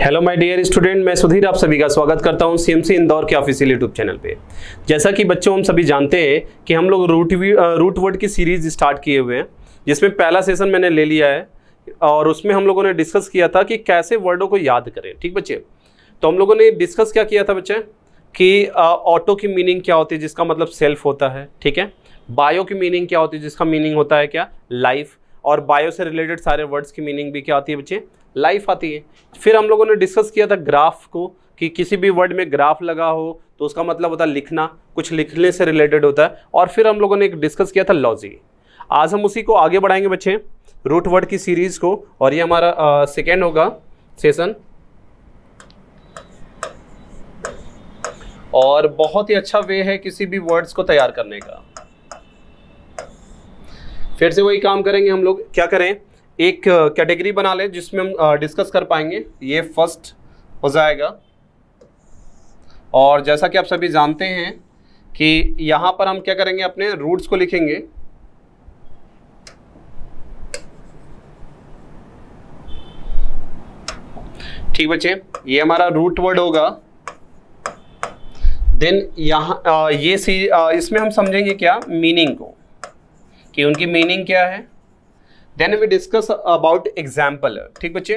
Hello my dear student मैं सुधीर आप सभी का स्वागत करता हूं सीएमसी इंदौर के ऑफिशियल यूट्यूब चैनल पे जैसा कि बच्चों हम सभी जानते हैं कि हम लोग रूट रूट वर्ड की सीरीज स्टार्ट किए हुए हैं जिसमें पहला सेशन मैंने ले लिया है और उसमें हम लोगों ने डिस्कस किया था कि कैसे वर्डों को याद करें ठीक बच्चे तो हम लोगों ने डिस्कस क्या किया था बच्चे कि ऑटो की मीनिंग क्या होती है जिसका मतलब सेल्फ होता है ठीक है बायो की मीनिंग क्या होती है जिसका मीनिंग होता है क्या लाइफ और बायो से रिलेटेड सारे वर्ड्स की मीनिंग भी क्या आती है बच्चे लाइफ आती है फिर हम लोगों ने डिस्कस किया था ग्राफ को कि किसी भी वर्ड में ग्राफ लगा हो तो उसका मतलब होता है लिखना कुछ लिखने से रिलेटेड होता है और फिर हम लोगों ने एक डिस्कस किया था लॉजी आज हम उसी को आगे बढ़ाएंगे बच्चे रूट वर्ड की सीरीज़ को और ये हमारा सेकेंड होगा सेशन और बहुत ही अच्छा वे है किसी भी वर्ड्स को तैयार करने का फिर से वही काम करेंगे हम लोग क्या करें एक कैटेगरी बना लें जिसमें हम डिस्कस कर पाएंगे ये फर्स्ट हो जाएगा और जैसा कि आप सभी जानते हैं कि यहाँ पर हम क्या करेंगे अपने रूट्स को लिखेंगे ठीक बच्चे ये हमारा रूट वर्ड होगा देन यहाँ ये सी आ, इसमें हम समझेंगे क्या मीनिंग को कि उनकी मीनिंग क्या है then we discuss about example ठीक बच्चे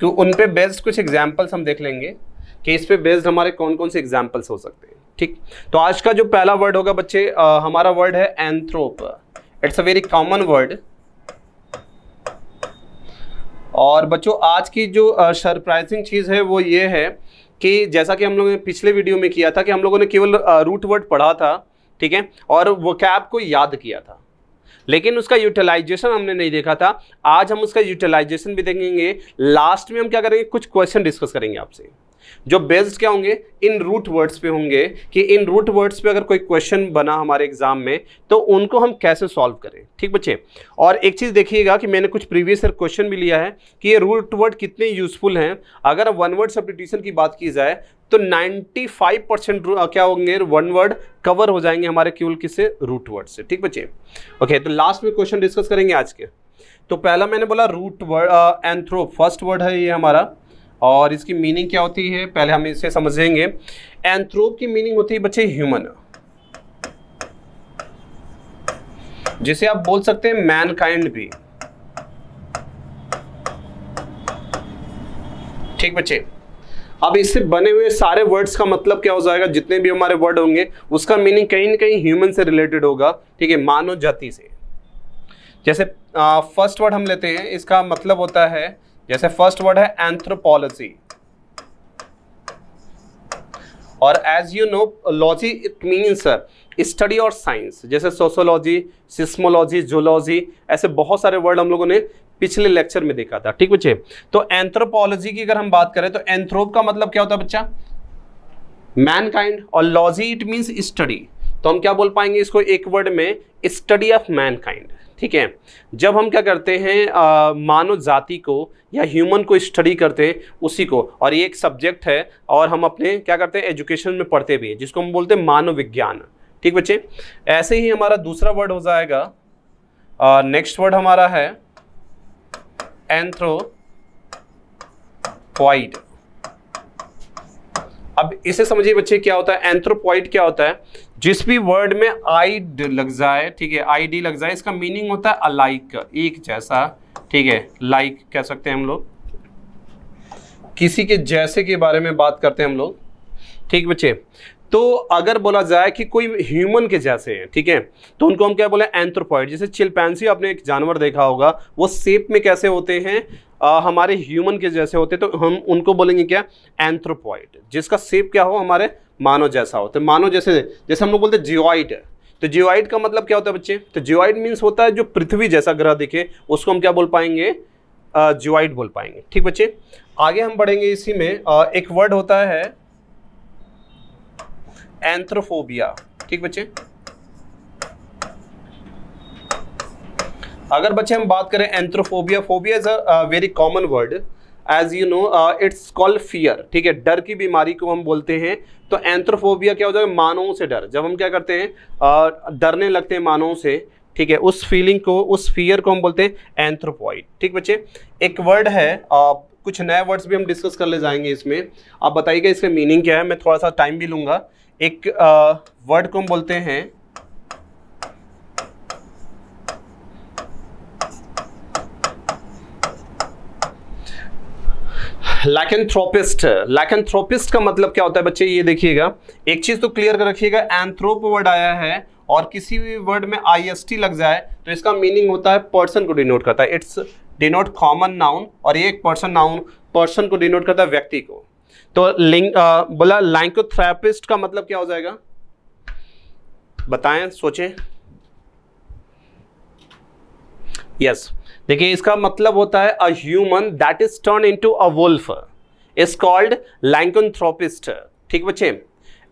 तो उन पे बेस्ड कुछ एग्जाम्पल्स हम देख लेंगे कि इस पे बेस्ड हमारे कौन कौन से एग्जाम्पल्स हो सकते हैं ठीक तो आज का जो पहला वर्ड होगा बच्चे आ, हमारा वर्ड है anthrop it's a very common word और बच्चों आज की जो सरप्राइजिंग चीज़ है वो ये है कि जैसा कि हम लोगों ने पिछले वीडियो में किया था कि हम लोगों ने केवल रूट वर्ड पढ़ा था ठीक है और वो कैब को याद किया था लेकिन उसका यूटिलाइजेशन हमने नहीं देखा था आज हम उसका यूटिलाइजेशन भी देखेंगे लास्ट में हम क्या करेंगे कुछ क्वेश्चन डिस्कस करेंगे आपसे जो बेस्ड क्या होंगे इन रूट वर्ड्स पे होंगे कि इन रूट वर्ड्स पे अगर कोई क्वेश्चन बना हमारे एग्जाम में तो उनको हम कैसे सॉल्व करें ठीक बच्चे और एक चीज़ देखिएगा कि मैंने कुछ प्रीवियस ईयर क्वेश्चन भी लिया है कि ये रूट वर्ड कितने यूजफुल हैं अगर वन वर्ड सब्डिटेशन की बात की जाए तो 95 परसेंट क्या होंगे वन वर्ड कवर हो जाएंगे हमारे केवल किससे रूट वर्ड से ठीक बच्चे ओके तो लास्ट में क्वेश्चन डिस्कस करेंगे आज के तो पहला मैंने बोला root word anthro first word है ये हमारा और इसकी मीनिंग क्या होती है पहले हम इसे समझेंगे एंथ्रोप की मीनिंग होती है बच्चे ह्यूमन जिसे आप बोल सकते हैं मैनकाइंड भी ठीक बच्चे अब इससे बने हुए सारे वर्ड्स का मतलब क्या हो जाएगा जितने भी हमारे वर्ड होंगे उसका मीनिंग कहीं ना कहीं ह्यूमन से रिलेटेड होगा ठीक है मानव जाति से जैसे फर्स्ट वर्ड हम लेते हैं इसका मतलब होता है जैसे फर्स्ट वर्ड है एंथ्रोपोलॉजी और as you know logy it means study और साइंस जैसे सोशोलॉजी सिस्मोलॉजी जोलॉजी ऐसे बहुत सारे वर्ड हम लोगों ने पिछले लेक्चर में देखा था ठीक बच्चे तो एंथ्रोपोलॉजी की अगर हम बात करें तो एंथ्रोप का मतलब क्या होता है बच्चा मैनकाइंड और लॉजी इट मीन्स स्टडी तो हम क्या बोल पाएंगे इसको एक वर्ड में स्टडी ऑफ मैनकाइंड ठीक है जब हम क्या करते हैं मानव जाति को या ह्यूमन को स्टडी करते हैं उसी को और ये एक सब्जेक्ट है और हम अपने क्या करते हैं एजुकेशन में पढ़ते भी हैं जिसको हम बोलते हैं मानव विज्ञान ठीक बच्चे ऐसे ही हमारा दूसरा वर्ड हो जाएगा नेक्स्ट वर्ड हमारा है एंथ्रोपॉइड अब इसे समझिए बच्चे क्या होता है एंथ्रोपॉइड क्या होता है जिस भी वर्ड में आई लग जाए ठीक है आई डी लग जाए इसका मीनिंग होता है अलाइक एक जैसा ठीक है लाइक कह सकते हैं हम लोग किसी के जैसे के बारे में बात करते हैं हम लोग ठीक बच्चे तो अगर बोला जाए कि कोई ह्यूमन के जैसे हैं ठीक है तो उनको हम क्या बोले एंथ्रोपॉइड जैसे चिलपैंसी आपने एक जानवर देखा होगा वो सेप में कैसे होते हैं आ, हमारे ह्यूमन के जैसे होते हैं तो हम उनको बोलेंगे क्या एंथ्रोपॉइड जिसका सेप क्या हो हमारे मानव जैसा होता तो है मानव जैसे जैसे हम लोग बोलते हैं जियोइड तो जियोइड का मतलब क्या होता है बच्चे तो जियोइड मीन्स होता है जो पृथ्वी जैसा ग्रह दिखे उसको हम क्या बोल पाएंगे जियोइड बोल पाएंगे ठीक बच्चे आगे हम बढ़ेंगे इसी में आ, एक वर्ड होता है एंथ्रोफोबिया ठीक बच्चे अगर बच्चे हम बात करें anthrophobia phobia is a very common word as you know it's called fear ठीक है डर की बीमारी को हम बोलते हैं तो एंथ्रोफोबिया क्या हो जाएगा मानवों से डर जब हम क्या करते हैं डरने लगते हैं मानवों से ठीक है उस फीलिंग को उस फियर को हम बोलते हैं एंथ्रोपॉइड ठीक बच्चे एक वर्ड है uh, कुछ नए वर्ड्स भी हम डिस्कस कर ले जाएंगे इसमें आप बताइएगा इसका मीनिंग क्या है मैं थोड़ा सा टाइम भी लूँगा एक वर्ड को हम बोलते हैं लैकेंथ्रोपिस्ट लैकेंथ्रोपिस्ट का मतलब क्या होता है बच्चे ये देखिएगा एक चीज तो क्लियर कर रखिएगा एंथ्रोप वर्ड आया है और किसी भी वर्ड में आईएसटी लग जाए तो इसका मीनिंग होता है पर्सन को डिनोट करता है इट्स डिनोट कॉमन नाउन और ये एक पर्सन नाउन पर्सन को डिनोट करता है व्यक्ति को तो लिंग आ, बोला लैंकोथेरापिस्ट का मतलब क्या हो जाएगा बताएं सोचें यस yes. देखिए इसका मतलब होता है a human that is turn into a wolf is called lycanthropist ठीक बच्चे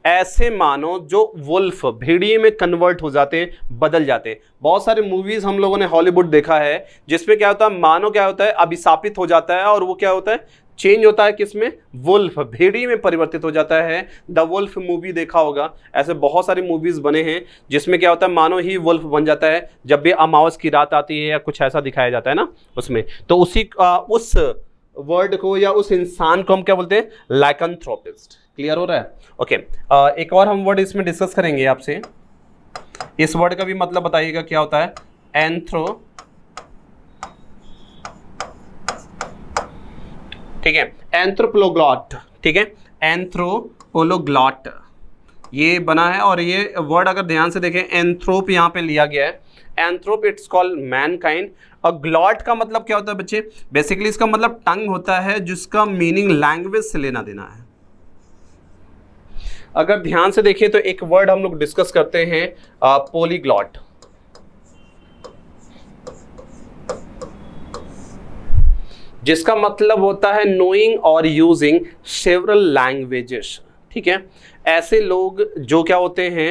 ऐसे मानो जो वुल्फ भेड़िए में कन्वर्ट हो जाते हैं बदल जाते बहुत सारे मूवीज़ हम लोगों ने हॉलीवुड देखा है जिसमें क्या होता है मानो क्या होता है अभिशापित हो जाता है और वो क्या होता है चेंज होता है किसमें वुल्फ भेड़ी में परिवर्तित हो जाता है द वुल्फ मूवी देखा होगा ऐसे बहुत सारी मूवीज़ बने हैं जिसमें क्या होता है मानो ही वुल्फ बन जाता है जब भी अमावस की रात आती है या कुछ ऐसा दिखाया जाता है ना उसमें तो उसी आ, उस वर्ड को या उस इंसान को हम क्या बोलते हैं लाइकनथ्रोपिस्ट क्लियर हो रहा है ओके okay. एक और हम वर्ड इसमें डिस्कस करेंगे आपसे इस वर्ड का भी मतलब बताइएगा क्या होता है एंथ्रो ठीक है एंथ्रोपोलोग्लॉट ठीक है एंथ्रोपोलोग्लॉट ये बना है और ये वर्ड अगर ध्यान से देखें एंथ्रोप यहां पे लिया गया है anthrop it's call mankind और ग्लॉट का मतलब क्या होता है बच्चे बेसिकली इसका मतलब टंग होता है जिसका मीनिंग लैंग्वेज से लेना देना है अगर ध्यान से देखें तो एक वर्ड हम लोग डिस्कस करते हैं पोलीग्लॉट जिसका मतलब होता है नोइंग और यूजिंग सेवरल लैंग्वेजेस ठीक है ऐसे लोग जो क्या होते हैं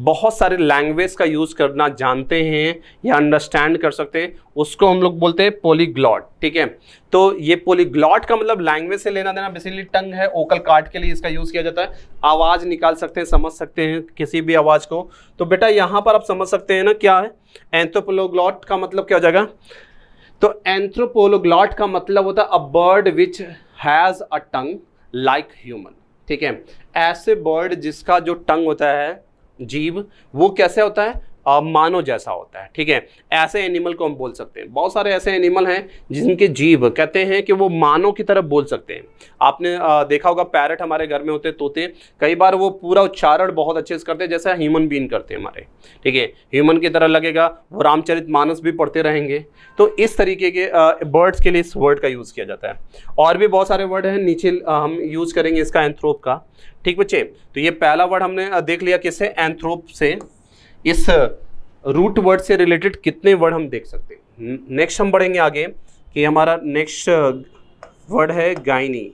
बहुत सारे लैंग्वेज का यूज़ करना जानते हैं या अंडरस्टैंड कर सकते हैं उसको हम लोग बोलते हैं पोलीग्लॉट ठीक है तो ये पोलीग्लॉट का मतलब लैंग्वेज से लेना देना बेसिकली टंग है ओकल कार्ड के लिए इसका यूज़ किया जाता है आवाज़ निकाल सकते हैं समझ सकते हैं किसी भी आवाज़ को तो बेटा यहाँ पर आप समझ सकते हैं ना क्या है एंथ्रोपोलोग्लॉट का मतलब क्या हो जाएगा तो एंथ्रोपोलोग्लॉट का मतलब होता है a bird which has a tongue like human ठीक है ऐसे बर्ड जिसका जो टंग होता है जीव वो कैसे होता है मानव जैसा होता है ठीक है ऐसे एनिमल को हम बोल सकते हैं बहुत सारे ऐसे एनिमल हैं जिनके जीव कहते हैं कि वो मानव की तरफ बोल सकते हैं आपने देखा होगा पैरट हमारे घर में होते तोते कई बार वो पूरा उच्चारण बहुत अच्छे से करते हैं जैसे ह्यूमन बीन करते हैं हमारे ठीक है ह्यूमन की तरह लगेगा वो रामचरित मानस भी पढ़ते रहेंगे तो इस तरीके के बर्ड्स के लिए इस वर्ड का यूज़ किया जाता है और भी बहुत सारे वर्ड हैं नीचे हम यूज़ करेंगे इसका एंथ्रोप का ठीक बच्चे तो ये पहला वर्ड हमने देख लिया किससे एंथ्रोप से इस रूट वर्ड से रिलेटेड कितने वर्ड हम देख सकते हैं नेक्स्ट हम बढ़ेंगे आगे कि हमारा नेक्स्ट वर्ड है गायनी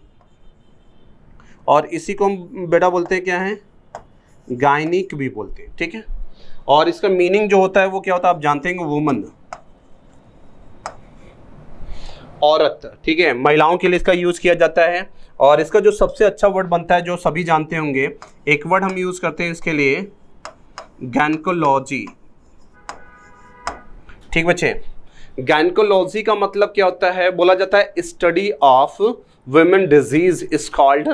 और इसी को हम बेटा बोलते हैं क्या है गायनिक भी बोलते हैं ठीक है और इसका मीनिंग जो होता है वो क्या होता है आप जानते हैं वुमन औरत ठीक है महिलाओं के लिए इसका यूज किया जाता है और इसका जो सबसे अच्छा वर्ड बनता है जो सभी जानते होंगे एक वर्ड हम यूज करते हैं इसके लिए गैनकोलॉजी ठीक बच्चे गैनकोलॉजी का मतलब क्या होता है बोला जाता है study of women disease is called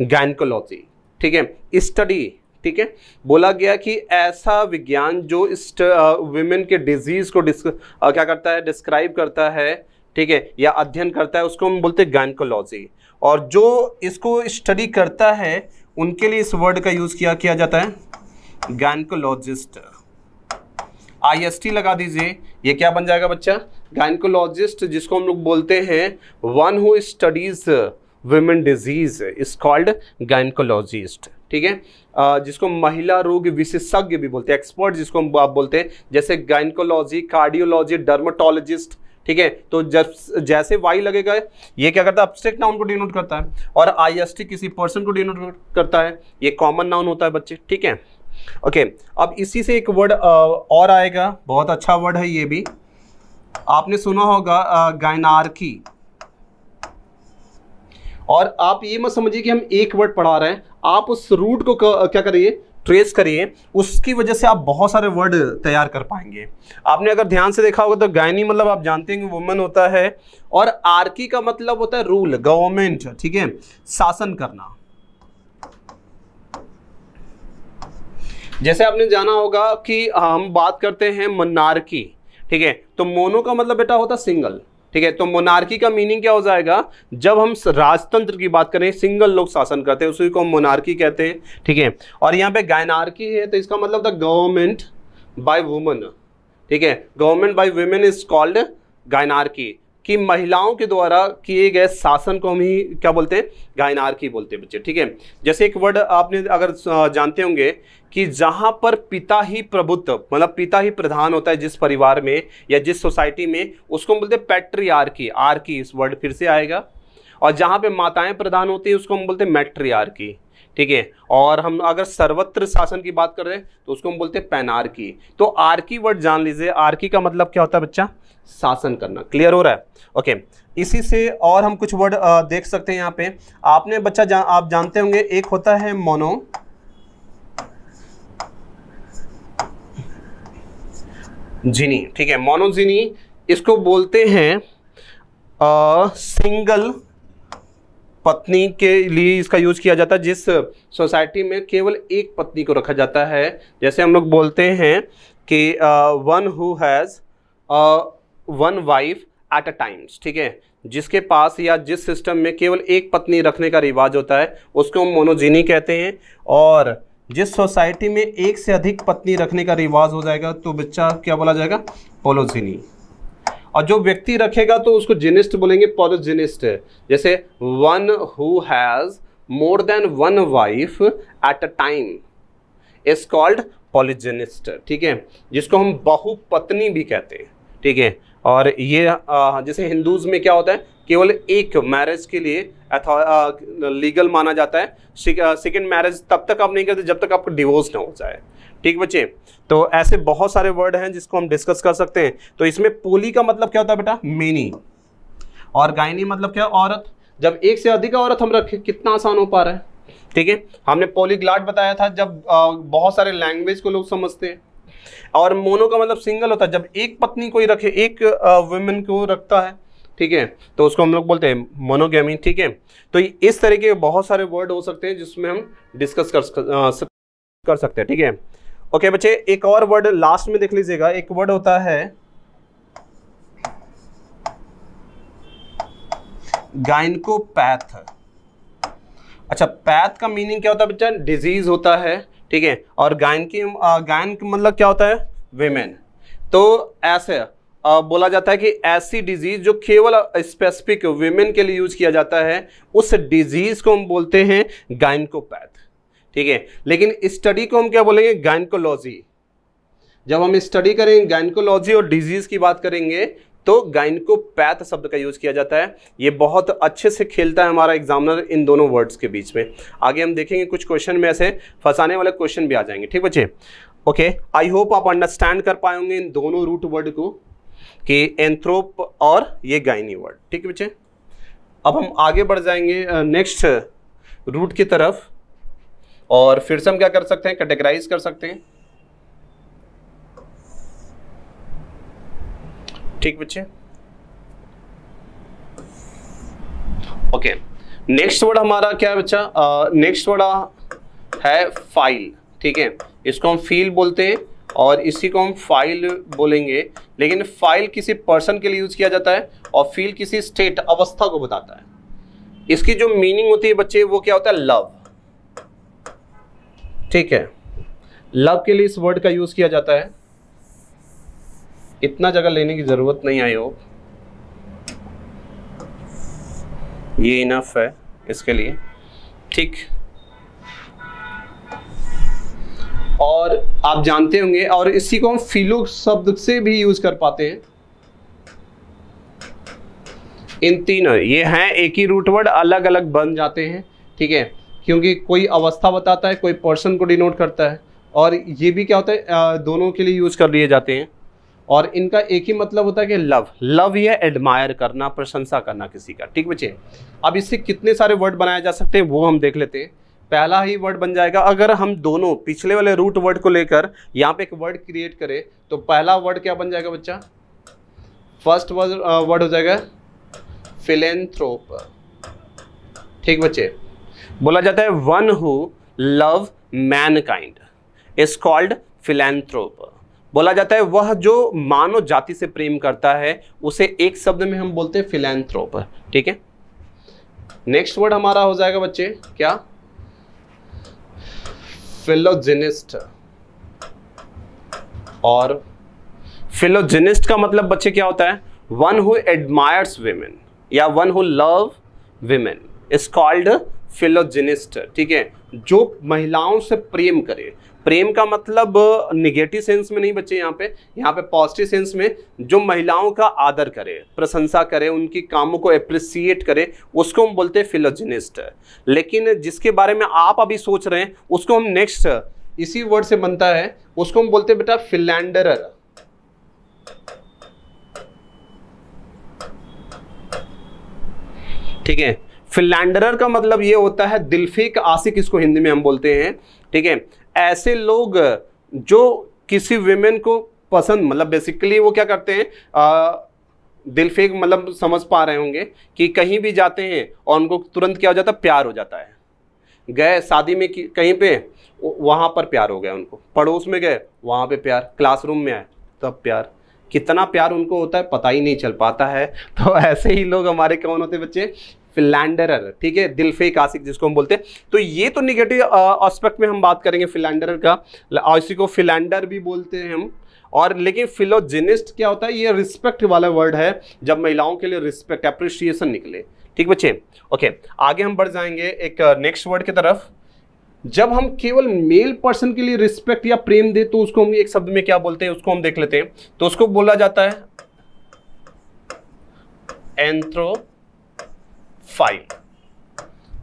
gynaecology ठीक है स्टडी ठीक है बोला गया कि ऐसा विज्ञान जो वुमेन के डिजीज को डिस्क आ, क्या करता है डिस्क्राइब करता है ठीक है या अध्ययन करता है उसको हम बोलते हैं गैनकोलॉजी और जो इसको स्टडी करता है उनके लिए इस वर्ड का यूज़ किया किया जाता है गायनकोलॉजिस्ट आईएसटी लगा दीजिए ये क्या बन जाएगा बच्चा गायनकोलॉजिस्ट जिसको हम लोग बोलते हैं one who studies women disease is called gynaecologist ठीक है जिसको महिला रोग विशेषज्ञ भी बोलते हैं एक्सपर्ट जिसको हम आप बोलते हैं जैसे गायनकोलॉजी कार्डियोलॉजी डर्माटोलॉजिस्ट ठीक है तो जब जैसे वाई लगेगा ये क्या करता है अब्स्ट्रैक्ट नाउन को डिनोट करता है और आईएसटी किसी पर्सन को डिनोट करता है ये कॉमन नाउन होता है बच्चे ठीक है ओके अब इसी से एक वर्ड और आएगा बहुत अच्छा वर्ड है ये भी आपने सुना होगा गायनार्की और आप ये मत समझिए कि हम एक वर्ड पढ़ा रहे हैं आप उस रूट को क्या करिए ट्रेस करिए उसकी वजह से आप बहुत सारे वर्ड तैयार कर पाएंगे आपने अगर ध्यान से देखा होगा तो गायनी मतलब आप जानते हैं कि वुमेन होता है और आर्की का मतलब होता है रूल गवर्नमेंट ठीक है शासन करना जैसे आपने जाना होगा कि हम बात करते हैं मनारकी ठीक है तो मोनो का मतलब बेटा होता सिंगल ठीक है तो मोनार्की का मीनिंग क्या हो जाएगा जब हम राजतंत्र की बात करें सिंगल लोग शासन करते हैं उसी को हम मोनार्की कहते हैं ठीक है और यहाँ पे गायनार्की है तो इसका मतलब था गवर्नमेंट बाय वुमन ठीक है government by women is called gynarchy कि महिलाओं के द्वारा किए गए शासन को हम ही क्या बोलते हैं गायनार्की बोलते हैं बच्चे ठीक है जैसे एक वर्ड आपने अगर जानते होंगे कि जहां पर पिता ही प्रभुत्व मतलब पिता ही प्रधान होता है जिस परिवार में या जिस सोसाइटी में उसको हम बोलते हैं पैट्री आर की आर की इस वर्ड फिर से आएगा और जहाँ पे माताएं प्रधान होती है उसको हम बोलते हैं मैट्री आर की ठीक है और हम अगर सर्वत्र शासन की बात कर रहे हैं तो उसको हम बोलते हैं पैनार की तो आर की वर्ड जान लीजिए आर की का मतलब क्या होता है बच्चा शासन करना क्लियर हो रहा है ओके इसी से और हम कुछ वर्ड देख सकते हैं यहाँ पे आपने बच्चा जा, आप जानते होंगे एक होता है मोनो जिनी ठीक है मोनोजिनी इसको बोलते हैं सिंगल पत्नी के लिए इसका यूज किया जाता है जिस सोसाइटी में केवल एक पत्नी को रखा जाता है जैसे हम लोग बोलते हैं कि one who has one wife at a times ठीक है जिसके पास या जिस सिस्टम में केवल एक पत्नी रखने का रिवाज होता है उसको हम मोनोजिनी कहते हैं और जिस सोसाइटी में एक से अधिक पत्नी रखने का रिवाज हो जाएगा तो बच्चा क्या बोला जाएगा पोलोजिनी और जो व्यक्ति रखेगा तो उसको जिनिस्ट बोलेंगे पोलोजिनिस्ट जैसे one who has more than one wife at a time is called polygynist ठीक है जिसको हम बहुपत्नी भी कहते हैं ठीक है और ये जैसे हिंदूज में क्या होता है केवल एक मैरिज के लिए लीगल माना जाता है सेकेंड मैरिज तब तक आप नहीं करते जब तक आपको डिवोर्स ना हो जाए ठीक बच्चे तो ऐसे बहुत सारे वर्ड हैं जिसको हम डिस्कस कर सकते हैं तो इसमें पोली का मतलब क्या होता है बेटा मेनी और गायनी मतलब क्या औरत जब एक से अधिक औरत हम रखें कितना आसान हो पा रहा है ठीक है हमने पोलीग्लाट बताया था जब आ, बहुत सारे लैंग्वेज को लोग समझते हैं और मोनो का मतलब सिंगल होता है जब एक पत्नी कोई रखे एक वुमेन को रखता है ठीक है तो उसको हम लोग बोलते हैं मोनोगेमी ठीक है तो इस तरह के बहुत सारे वर्ड हो सकते हैं जिसमें हम डिस्कस कर कर सकते हैं ठीक है ओके बच्चे एक और वर्ड लास्ट में देख लीजिएगा एक वर्ड होता है गाइनकोपैथ अच्छा पैथ का मीनिंग क्या होता है बच्चा डिजीज होता है ठीक है और गायन की गायन मतलब क्या होता है वेमेन तो ऐसे बोला जाता है कि ऐसी डिजीज जो केवल स्पेसिफिक वेमेन के लिए यूज किया जाता है उस डिजीज को हम बोलते हैं गायनकोपैथ ठीक है लेकिन स्टडी को हम क्या बोलेंगे गायनकोलॉजी जब हम स्टडी करेंगे गायनकोलॉजी और डिजीज की बात करेंगे तो गाइनकोपैथ पैथ शब्द का यूज किया जाता है ये बहुत अच्छे से खेलता है हमारा एग्जामिनर इन दोनों वर्ड्स के बीच में आगे हम देखेंगे कुछ क्वेश्चन में ऐसे फंसाने वाले क्वेश्चन भी आ जाएंगे ठीक बच्चे ओके आई होप आप अंडरस्टैंड कर पाए होंगे इन दोनों रूट वर्ड को कि एंथ्रोप और ये गाइनी वर्ड ठीक है बच्चे अब हम आगे बढ़ जाएंगे नेक्स्ट रूट की तरफ और फिर से हम क्या कर सकते हैं कैटेगराइज कर सकते हैं ठीक बच्चे ओके नेक्स्ट वर्ड हमारा क्या है बच्चा नेक्स्ट वर्ड है फाइल ठीक है इसको हम फील बोलते हैं और इसी को हम फाइल बोलेंगे लेकिन फाइल किसी पर्सन के लिए यूज किया जाता है और फील किसी स्टेट अवस्था को बताता है इसकी जो मीनिंग होती है बच्चे वो क्या होता है लव ठीक है लव के लिए इस वर्ड का यूज किया जाता है इतना जगह लेने की ज़रूरत नहीं आई हो ये इनफ है इसके लिए ठीक और आप जानते होंगे और इसी को हम फिलो शब्द से भी यूज कर पाते हैं इन तीनों ये हैं एक ही रूट वर्ड अलग अलग बन जाते हैं ठीक है क्योंकि कोई अवस्था बताता है कोई पर्सन को डिनोट करता है और ये भी क्या होता है दोनों के लिए यूज कर लिए जाते हैं और इनका एक ही मतलब होता है कि लव लव यह एडमायर करना प्रशंसा करना किसी का ठीक बच्चे अब इससे कितने सारे वर्ड बनाए जा सकते हैं वो हम देख लेते हैं पहला ही वर्ड बन जाएगा अगर हम दोनों पिछले वाले रूट वर्ड को लेकर यहाँ पे एक वर्ड क्रिएट करें तो पहला वर्ड क्या बन जाएगा बच्चा फर्स्ट वर्ड वर्ड हो जाएगा फिलेंथ्रोप ठीक बच्चे बोला जाता है one who love mankind is called philanthrope बोला जाता है वह जो मानव जाति से प्रेम करता है उसे एक शब्द में हम बोलते हैं फिलेंथ्रोप ठीक है नेक्स्ट वर्ड हमारा हो जाएगा बच्चे क्या फिलोजेनिस्ट और फिलोजिनिस्ट का मतलब बच्चे क्या होता है वन हु एडमायर्स वेमेन या one who love women is called philogynist ठीक है जो महिलाओं से प्रेम करे प्रेम का मतलब निगेटिव सेंस में नहीं बच्चे यहाँ पे यहाँ पे पॉजिटिव सेंस में जो महिलाओं का आदर करे प्रशंसा करे उनकी कामों को अप्रिसिएट करे उसको हम बोलते हैं फिलोजिनिस्ट लेकिन जिसके बारे में आप अभी सोच रहे हैं उसको हम नेक्स्ट इसी वर्ड से बनता है उसको हम बोलते हैं बेटा फिलैंडर ठीक है फिलैंडर का मतलब ये होता है दिलफिक आशिक इसको हिंदी में हम बोलते हैं ठीक है ऐसे लोग जो किसी वेमेन को पसंद मतलब बेसिकली वो क्या करते हैं आ, दिल फेक मतलब समझ पा रहे होंगे कि कहीं भी जाते हैं और उनको तुरंत क्या हो जाता है प्यार हो जाता है गए शादी में कहीं पे वहाँ पर प्यार हो गया उनको पड़ोस में गए वहाँ पे प्यार क्लासरूम में आए तब प्यार कितना प्यार उनको होता है पता ही नहीं चल पाता है तो ऐसे ही लोग हमारे कौन होते बच्चे फिलैंडर ठीक है दिलफे कासिक जिसको हम बोलते हैं तो ये तो निगेटिव ऑस्पेक्ट में हम बात करेंगे फिलैंडर का और इसी को फिलैंडर भी बोलते हैं हम और लेकिन फिलोजेनिस्ट क्या होता है ये रिस्पेक्ट वाला वर्ड है जब महिलाओं के लिए रिस्पेक्ट अप्रिशिएशन निकले ठीक बच्चे ओके आगे हम बढ़ जाएंगे एक नेक्स्ट वर्ड की तरफ जब हम केवल मेल पर्सन के लिए रिस्पेक्ट या प्रेम दे तो उसको हम एक शब्द में क्या बोलते हैं उसको हम देख लेते हैं तो उसको बोला जाता है एंथ्रो फाइल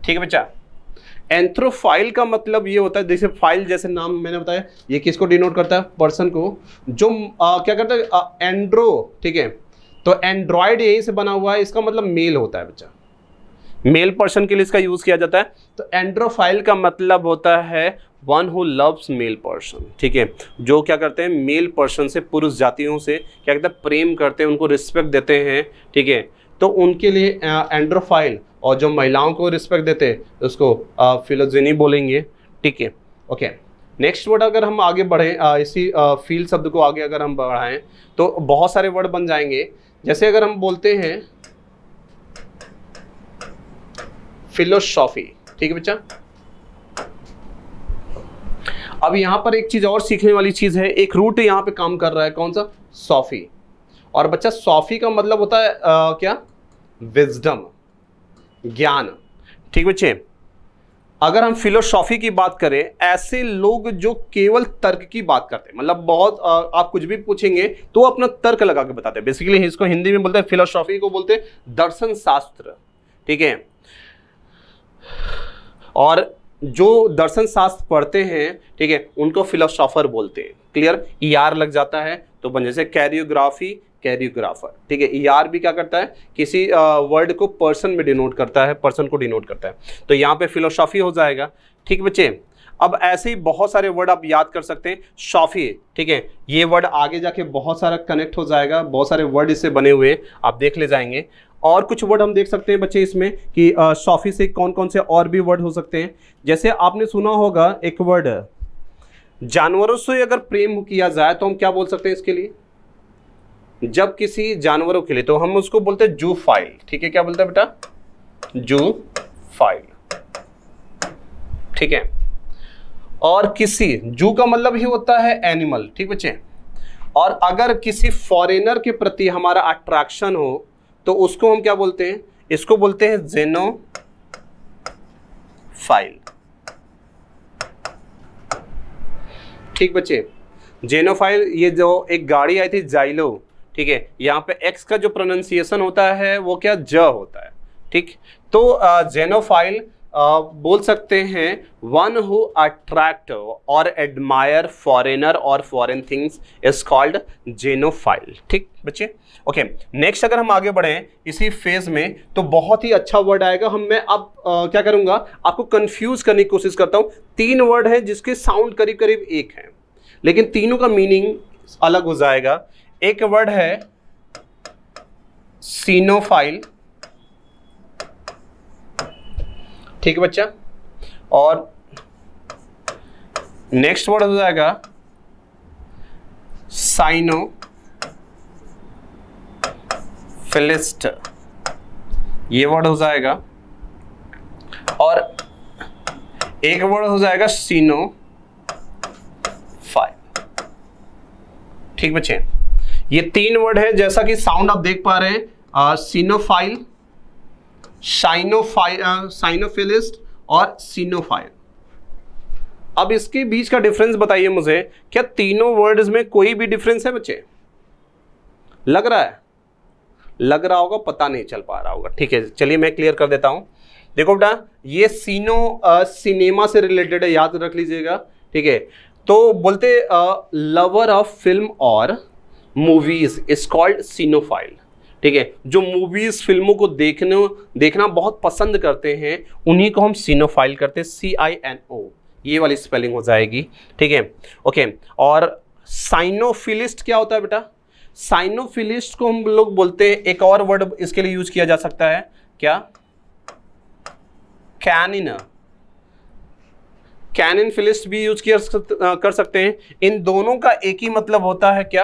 ठीक है बच्चा एंथ्रोफाइल का मतलब ये होता है जैसे फाइल जैसे नाम मैंने बताया ये किसको डिनोट करता है पर्सन को जो आ, क्या करता है एंड्रो ठीक है तो एंड्रॉयड यहीं से बना हुआ है इसका मतलब मेल होता है बच्चा मेल पर्सन के लिए इसका यूज किया जाता है तो एंड्रोफाइल का मतलब होता है one who loves male person ठीक है जो क्या करते हैं मेल पर्सन से पुरुष जातियों से क्या कहते हैं प्रेम करते हैं उनको रिस्पेक्ट देते हैं ठीक है तो उनके लिए एंड्रोफाइल और जो महिलाओं को रिस्पेक्ट देते हैं उसको फिलोजिनी बोलेंगे ठीक है ओके नेक्स्ट वर्ड अगर हम आगे बढ़े आ, इसी फील शब्द को आगे अगर हम बढ़ाएं तो बहुत सारे वर्ड बन जाएंगे जैसे अगर हम बोलते हैं फिलोसॉफी ठीक है बच्चा अब यहां पर एक चीज और सीखने वाली चीज है एक रूट यहां पे काम कर रहा है कौन सा सॉफी और बच्चा सॉफी का मतलब होता है आ, क्या विजडम ज्ञान ठीक बच्चे अगर हम फिलोसॉफी की बात करें ऐसे लोग जो केवल तर्क की बात करते हैं मतलब बहुत आ, आप कुछ भी पूछेंगे तो अपना तर्क लगा के बताते हैं बेसिकली इसको हिंदी में बोलते हैं फिलोसॉफी को बोलते हैं दर्शन शास्त्र ठीक है और जो दर्शन शास्त्र पढ़ते हैं ठीक है उनको फिलोसॉफर बोलते हैं क्लियर ई e लग जाता है तो बन जैसे कैरियोग्राफी कैरियोग्राफर ठीक है ई आर भी क्या करता है किसी वर्ड को पर्सन में डिनोट करता है पर्सन को डिनोट करता है तो यहाँ पे फिलोसॉफी हो जाएगा ठीक बच्चे अब ऐसे ही बहुत सारे वर्ड आप याद कर सकते हैं शॉफी ठीक है ये वर्ड आगे जाके बहुत सारा कनेक्ट हो जाएगा बहुत सारे वर्ड इससे बने हुए आप देख ले जाएंगे और कुछ वर्ड हम देख सकते हैं बच्चे इसमें कि शॉफी से कौन कौन से और भी वर्ड हो सकते हैं जैसे आपने सुना होगा एक वर्ड जानवरों से अगर प्रेम किया जाए तो हम क्या बोल सकते हैं इसके लिए जब किसी जानवरों के लिए तो हम उसको बोलते हैं जू फाइल ठीक है क्या बोलते हैं बेटा जू फाइल ठीक है और किसी जू का मतलब ही होता है एनिमल ठीक बच्चे और अगर किसी फॉरेनर के प्रति हमारा अट्रैक्शन हो तो उसको हम क्या बोलते हैं इसको बोलते हैं जेनो फाइल ठीक बच्चे जेनोफाइल ये जो एक गाड़ी आई थी जाइलो ठीक है यहाँ पे एक्स का जो प्रोनाउंसिएशन होता है वो क्या ज होता है ठीक तो जेनोफाइल बोल सकते हैं वन हु अट्रैक्ट और एडमायर फॉरेनर और foreign things is called xenophile ठीक बच्चे ओके नेक्स्ट अगर हम आगे बढ़ें इसी फेज में तो बहुत ही अच्छा वर्ड आएगा हम मैं अब आ, क्या करूंगा आपको कंफ्यूज करने की कोशिश करता हूँ तीन वर्ड हैं जिसके साउंड करीब करीब एक हैं लेकिन तीनों का मीनिंग अलग हो जाएगा एक वर्ड है सीनोफाइल ठीक है बच्चा और नेक्स्ट वर्ड हो जाएगा साइनो फिलिस्ट ये वर्ड हो जाएगा और एक वर्ड हो जाएगा सीनो फाइव ठीक बच्चे ये तीन वर्ड है जैसा कि साउंड आप देख पा रहे हैं सिनोफाइल साइनोफाइल साइनोफिलिस्ट और सिनोफाइल अब इसके बीच का डिफरेंस बताइए मुझे क्या तीनों वर्ड्स में कोई भी डिफरेंस है बच्चे लग रहा है लग रहा होगा पता नहीं चल पा रहा होगा ठीक है चलिए मैं क्लियर कर देता हूं देखो बेटा ये सीनो आ, सिनेमा से रिलेटेड है याद रख लीजिएगा ठीक है तो बोलते लवर ऑफ फिल्म और मूवीज इज कॉल्ड सीनोफाइल ठीक है जो मूवीज फिल्मों को देखने देखना बहुत पसंद करते हैं उन्हीं को हम सीनोफाइल करते हैं सी आई एन ओ ये वाली स्पेलिंग हो जाएगी ठीक है ओके और साइनोफिलिस्ट क्या होता है बेटा साइनोफिलिस्ट को हम लोग बोलते हैं एक और वर्ड इसके लिए यूज किया जा सकता है क्या कैनिन कैनिन फिलिस्ट भी यूज किया कर सकते हैं इन दोनों का एक ही मतलब होता है क्या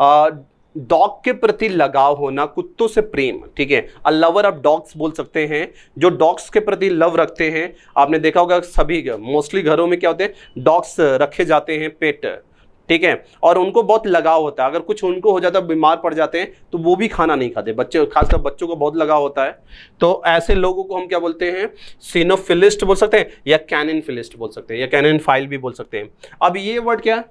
डॉग के प्रति लगाव होना कुत्तों से प्रेम ठीक है अ लवर ऑफ डॉग्स बोल सकते हैं जो डॉग्स के प्रति लव रखते हैं आपने देखा होगा सभी मोस्टली घरों में क्या होते हैं डॉग्स रखे जाते हैं पेट ठीक है और उनको बहुत लगाव होता है अगर कुछ उनको हो जाता है बीमार पड़ जाते हैं तो वो भी खाना नहीं खाते बच्चे खासकर बच्चों को बहुत लगाव होता है तो ऐसे लोगों को हम क्या बोलते हैं सीनोफिलिस्ट बोल सकते हैं या कैनिन फिलिस्ट बोल सकते हैं या कैनिन फाइल भी बोल सकते हैं अब ये वर्ड क्या है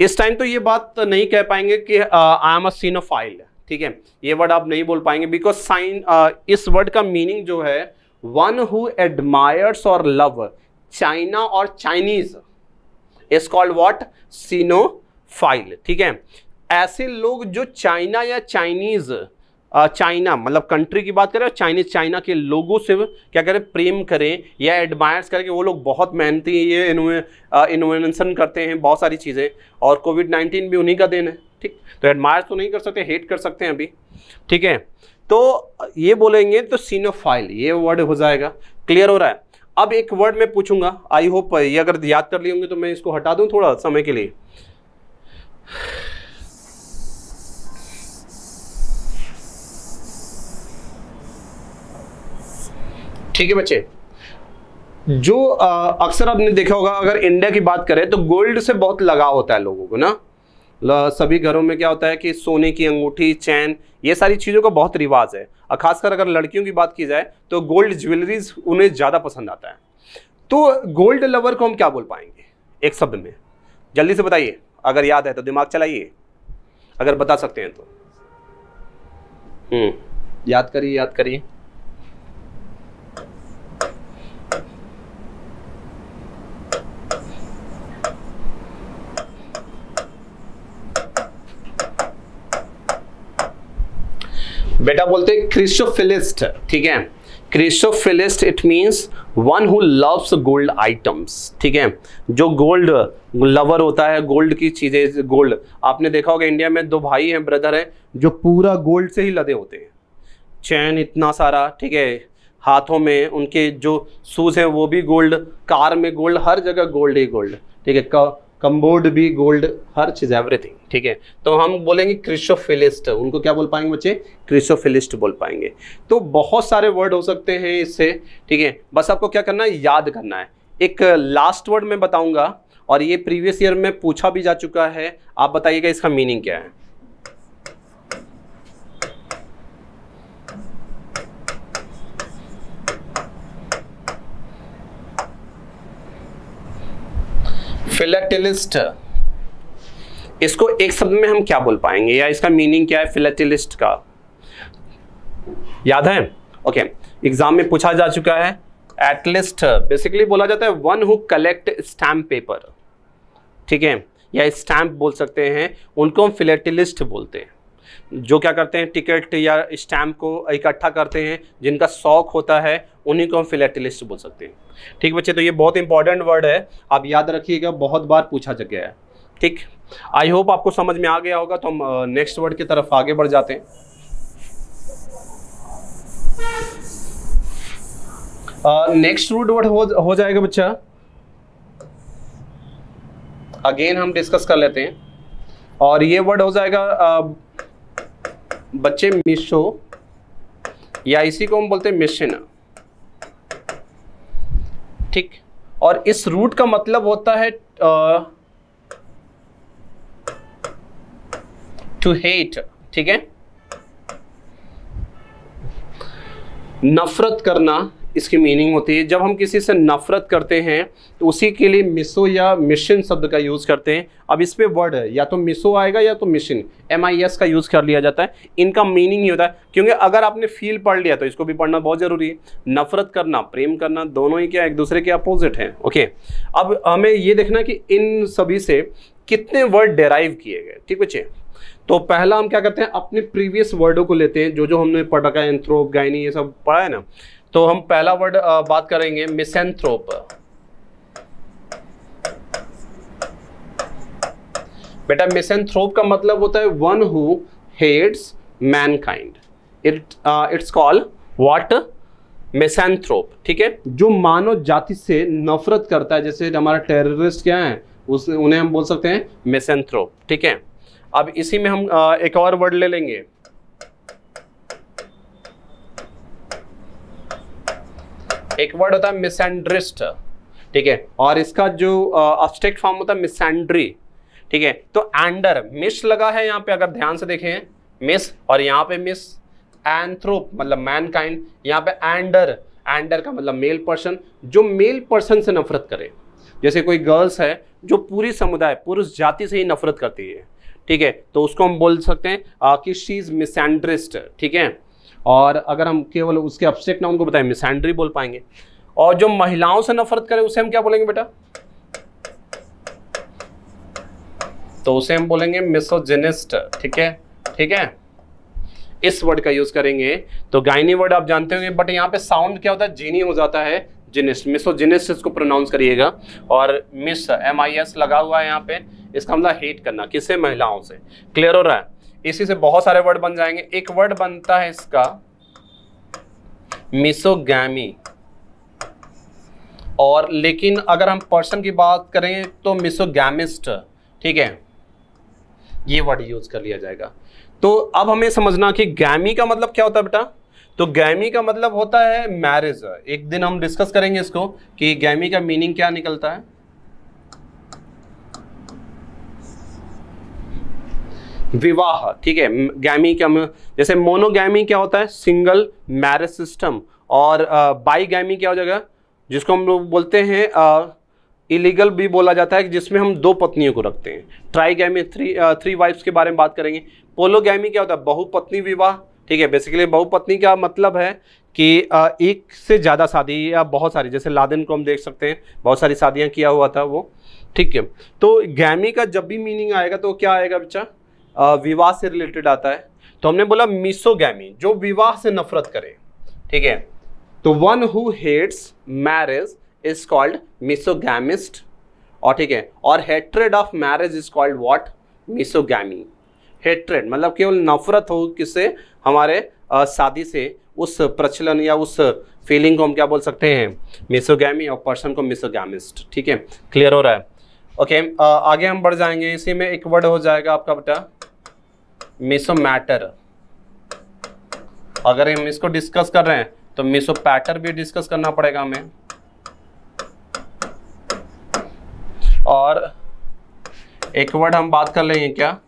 इस टाइम तो ये बात नहीं कह पाएंगे कि आई एम अ फाइल ठीक है ये वर्ड आप नहीं बोल पाएंगे बिकॉज साइन इस वर्ड का मीनिंग जो है वन हु एडमायर्स और लव चाइना और Chinese is called what sinophile ठीक है ऐसे लोग जो चाइना या चाइनीज चाइना मतलब कंट्री की बात करें और चाइनीज चाइना के लोगों से क्या करें प्रेम करें या एडमायर्स करके वो लोग बहुत मेहनती ये इन्वेंसन करते हैं बहुत सारी चीज़ें और कोविड नाइन्टीन भी उन्हीं का देन है ठीक तो एडमायर तो नहीं कर सकते हेट कर सकते हैं अभी ठीक है तो ये बोलेंगे तो सीनोफाइल ये वर्ड हो जाएगा क्लियर हो रहा है अब एक वर्ड मैं पूछूंगा आई होप ये अगर याद कर लिए होंगे तो मैं इसको हटा दूं थोड़ा समय के लिए ठीक है बच्चे जो अक्सर आपने देखा होगा अगर इंडिया की बात करें तो गोल्ड से बहुत लगाव होता है लोगों को ना सभी घरों में क्या होता है कि सोने की अंगूठी चैन ये सारी चीज़ों का बहुत रिवाज है और खासकर अगर लड़कियों की बात की जाए तो गोल्ड ज्वेलरीज उन्हें ज़्यादा पसंद आता है तो गोल्ड लवर को हम क्या बोल पाएंगे एक शब्द में जल्दी से बताइए अगर याद है तो दिमाग चलाइए अगर बता सकते हैं तो हम्म। याद करिए याद करिए बेटा बोलते हैं क्रिस्टोफिलिस्ट ठीक है chrysophilist it means one who loves gold items ठीक है जो गोल्ड लवर होता है गोल्ड की चीज़ें गोल्ड आपने देखा होगा इंडिया में दो भाई हैं ब्रदर हैं जो पूरा गोल्ड से ही लदे होते हैं चैन इतना सारा ठीक है हाथों में उनके जो शूज़ हैं वो भी गोल्ड कार में गोल्ड हर जगह गोल्ड ही गोल्ड ठीक है कम्बोर्ड भी गोल्ड हर चीज एवरीथिंग ठीक है तो हम बोलेंगे क्रिशोफिलिस्ट उनको क्या बोल पाएंगे बच्चे क्रिशोफिलिस्ट बोल पाएंगे तो बहुत सारे वर्ड हो सकते हैं इससे ठीक है बस आपको क्या करना है याद करना है एक लास्ट वर्ड मैं बताऊंगा और ये प्रीवियस ईयर में पूछा भी जा चुका है आप बताइएगा इसका मीनिंग क्या है फिलेटिलिस्ट इसको एक शब्द में हम क्या बोल पाएंगे या इसका मीनिंग क्या है फिलेटिलिस्ट का याद है ओके okay. एग्जाम में पूछा जा चुका है एटलिस्ट बेसिकली बोला जाता है one who collect stamp paper ठीक है या स्टैंप बोल सकते हैं उनको हम फिलेटिलिस्ट बोलते हैं जो क्या करते हैं टिकट या स्टैम्प को इकट्ठा करते हैं जिनका शौक होता है उन्हीं को हम फिलेटलिस्ट बोल सकते हैं ठीक बच्चे तो ये बहुत इंपॉर्टेंट वर्ड है आप याद रखिएगा बहुत बार पूछा जा गया है ठीक आई होप आपको समझ में आ गया होगा तो हम नेक्स्ट वर्ड की तरफ आगे बढ़ जाते हैं नेक्स्ट रूट वर्ड हो, हो जाएगा बच्चा अगेन हम डिस्कस कर लेते हैं और ये वर्ड हो जाएगा uh, बच्चे मिसो या इसी को हम बोलते हैं मिशिन ठीक और इस रूट का मतलब होता है टू हेट ठीक है नफरत करना इसकी मीनिंग होती है जब हम किसी से नफ़रत करते हैं तो उसी के लिए मिसो या मिशन शब्द का यूज़ करते हैं अब इस पर वर्ड है या तो मिसो आएगा या तो मिशन एम आई एस का यूज़ कर लिया जाता है इनका मीनिंग ही होता है क्योंकि अगर आपने फील पढ़ लिया तो इसको भी पढ़ना बहुत ज़रूरी है नफ़रत करना प्रेम करना दोनों ही क्या एक दूसरे के अपोजिट हैं ओके अब हमें ये देखना कि इन सभी से कितने वर्ड डेराइव किए गए ठीक बच्चे तो पहला हम क्या करते हैं अपने प्रीवियस वर्डों को लेते हैं जो जो हमने पढ़ रखा है एंथ्रोप गायनी ये सब पढ़ा है ना तो हम पहला वर्ड बात करेंगे मिसेंथ्रोप बेटा मिसेंथ्रोप का मतलब होता है one who hates mankind it it's call what misanthrope ठीक है जो मानव जाति से नफरत करता है जैसे हमारा टेररिस्ट क्या है उस उन्हें हम बोल सकते हैं मिसेंथ्रोप ठीक है अब इसी में हम एक और वर्ड ले लेंगे एक वर्ड होता है मिसेंड्रिस्ट ठीक है और इसका जो अब्स्ट्रैक्ट फॉर्म होता है मिसेंड्री ठीक है तो एंडर मिस लगा है यहाँ पे अगर ध्यान से देखें मिस और यहाँ पे मिस एंथ्रोप मतलब मैनकाइंड यहाँ पे एंडर एंडर का मतलब मेल पर्सन जो मेल पर्सन से नफरत करे जैसे कोई गर्ल्स है जो पूरी समुदाय पुरुष जाति से ही नफरत करती है ठीक है तो उसको हम बोल सकते हैं कि शी इज़ मिसेंड्रिस्ट ठीक है और अगर हम केवल उसके अपस्टेक नाउन को बताएं मिसैंड्री बोल पाएंगे और जो महिलाओं से नफरत करें उसे हम क्या बोलेंगे बेटा तो उसे हम बोलेंगे मिसोजेनिस्ट ठीक है ठीक है इस वर्ड का यूज करेंगे तो गायनी वर्ड आप जानते होंगे बट यहाँ पे साउंड क्या होता है जीनी हो जाता है जिनिस्ट मिसोजेनिस्ट इसको प्रोनाउंस करिएगा और मिस एम आई एस लगा हुआ है यहाँ पे इसका मतलब हेट करना किसे महिलाओं से क्लियर हो रहा है इसी से बहुत सारे वर्ड बन जाएंगे एक वर्ड बनता है इसका मिसोगैमी और लेकिन अगर हम पर्सन की बात करें तो मिसोगैमिस्ट ठीक है ये वर्ड यूज कर लिया जाएगा तो अब हमें समझना कि गैमी का मतलब क्या होता है बेटा तो गैमी का मतलब होता है मैरिज एक दिन हम डिस्कस करेंगे इसको कि गैमी का मीनिंग क्या निकलता है विवाह ठीक है गैमी क्या जैसे मोनोगैमी क्या होता है सिंगल मैरिज सिस्टम और बाईगैमी क्या हो जाएगा जिसको हम लोग बोलते हैं इलीगल भी बोला जाता है जिसमें हम दो पत्नियों को रखते हैं ट्राईगैमी थ्री थ्री वाइफ्स के बारे में बात करेंगे पोलोगैमी क्या होता है बहुपत्नी विवाह ठीक है बेसिकली बहुपत्नी का मतलब है कि आ, एक से ज़्यादा शादी या बहुत सारी जैसे लादेन को हम देख सकते हैं बहुत सारी शादियाँ किया हुआ था वो ठीक है तो गैमी का जब भी मीनिंग आएगा तो क्या आएगा बच्चा विवाह से रिलेटेड आता है तो हमने बोला मिसोगैमी जो विवाह से नफरत करे ठीक है तो one who hates marriage is called misogamist और ठीक है और hatred of marriage is called what misogamy hatred मतलब केवल नफरत हो किससे हमारे शादी से उस प्रचलन या उस फीलिंग को हम क्या बोल सकते हैं मिसोगैमी और पर्सन को मिसोगैमिस्ट ठीक है क्लियर हो रहा है ओके okay, uh, आगे हम बढ़ जाएंगे इसी में एक वर्ड हो जाएगा आपका बेटा मिसो मैटर अगर हम इसको डिस्कस कर रहे हैं तो मिसो पैटर भी डिस्कस करना पड़ेगा हमें और एक वर्ड हम बात कर लेंगे क्या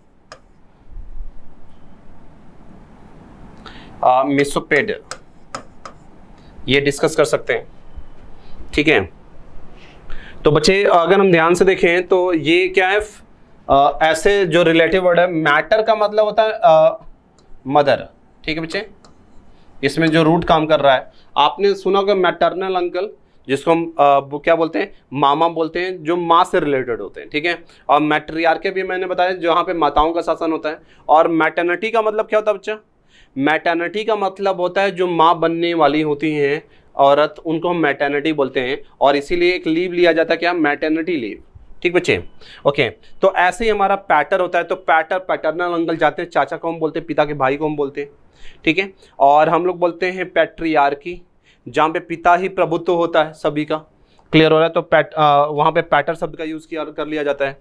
मिसोपेड uh, ये डिस्कस कर सकते हैं ठीक है तो बच्चे अगर हम ध्यान से देखें तो ये क्या है आ, ऐसे जो रिलेटिव वर्ड है मैटर का मतलब होता है मदर ठीक है बच्चे इसमें जो रूट काम कर रहा है आपने सुना होगा मैटरनल अंकल जिसको हम वो क्या बोलते हैं मामा बोलते हैं जो माँ से रिलेटेड होते हैं ठीक है और मैट्रियार के भी मैंने बताया जहाँ पे माताओं का शासन होता है और मैटर्निटी का मतलब क्या होता है बच्चा मैटर्निटी का मतलब होता है जो माँ बनने वाली होती हैं औरत उनको हम मैटर्निटी बोलते हैं और इसीलिए एक लीव लिया जाता है क्या मैटर्निटी लीव ठीक बच्चे ओके तो ऐसे ही हमारा पैटर होता है तो पैटर पैटर्नल अंकल जाते हैं चाचा को हम बोलते हैं पिता के भाई को हम बोलते हैं ठीक है और हम लोग बोलते हैं की जहाँ पे पिता ही प्रभुत्व होता है सभी का क्लियर हो रहा है तो पैट वहाँ पे पैटर शब्द का यूज़ किया कर लिया जाता है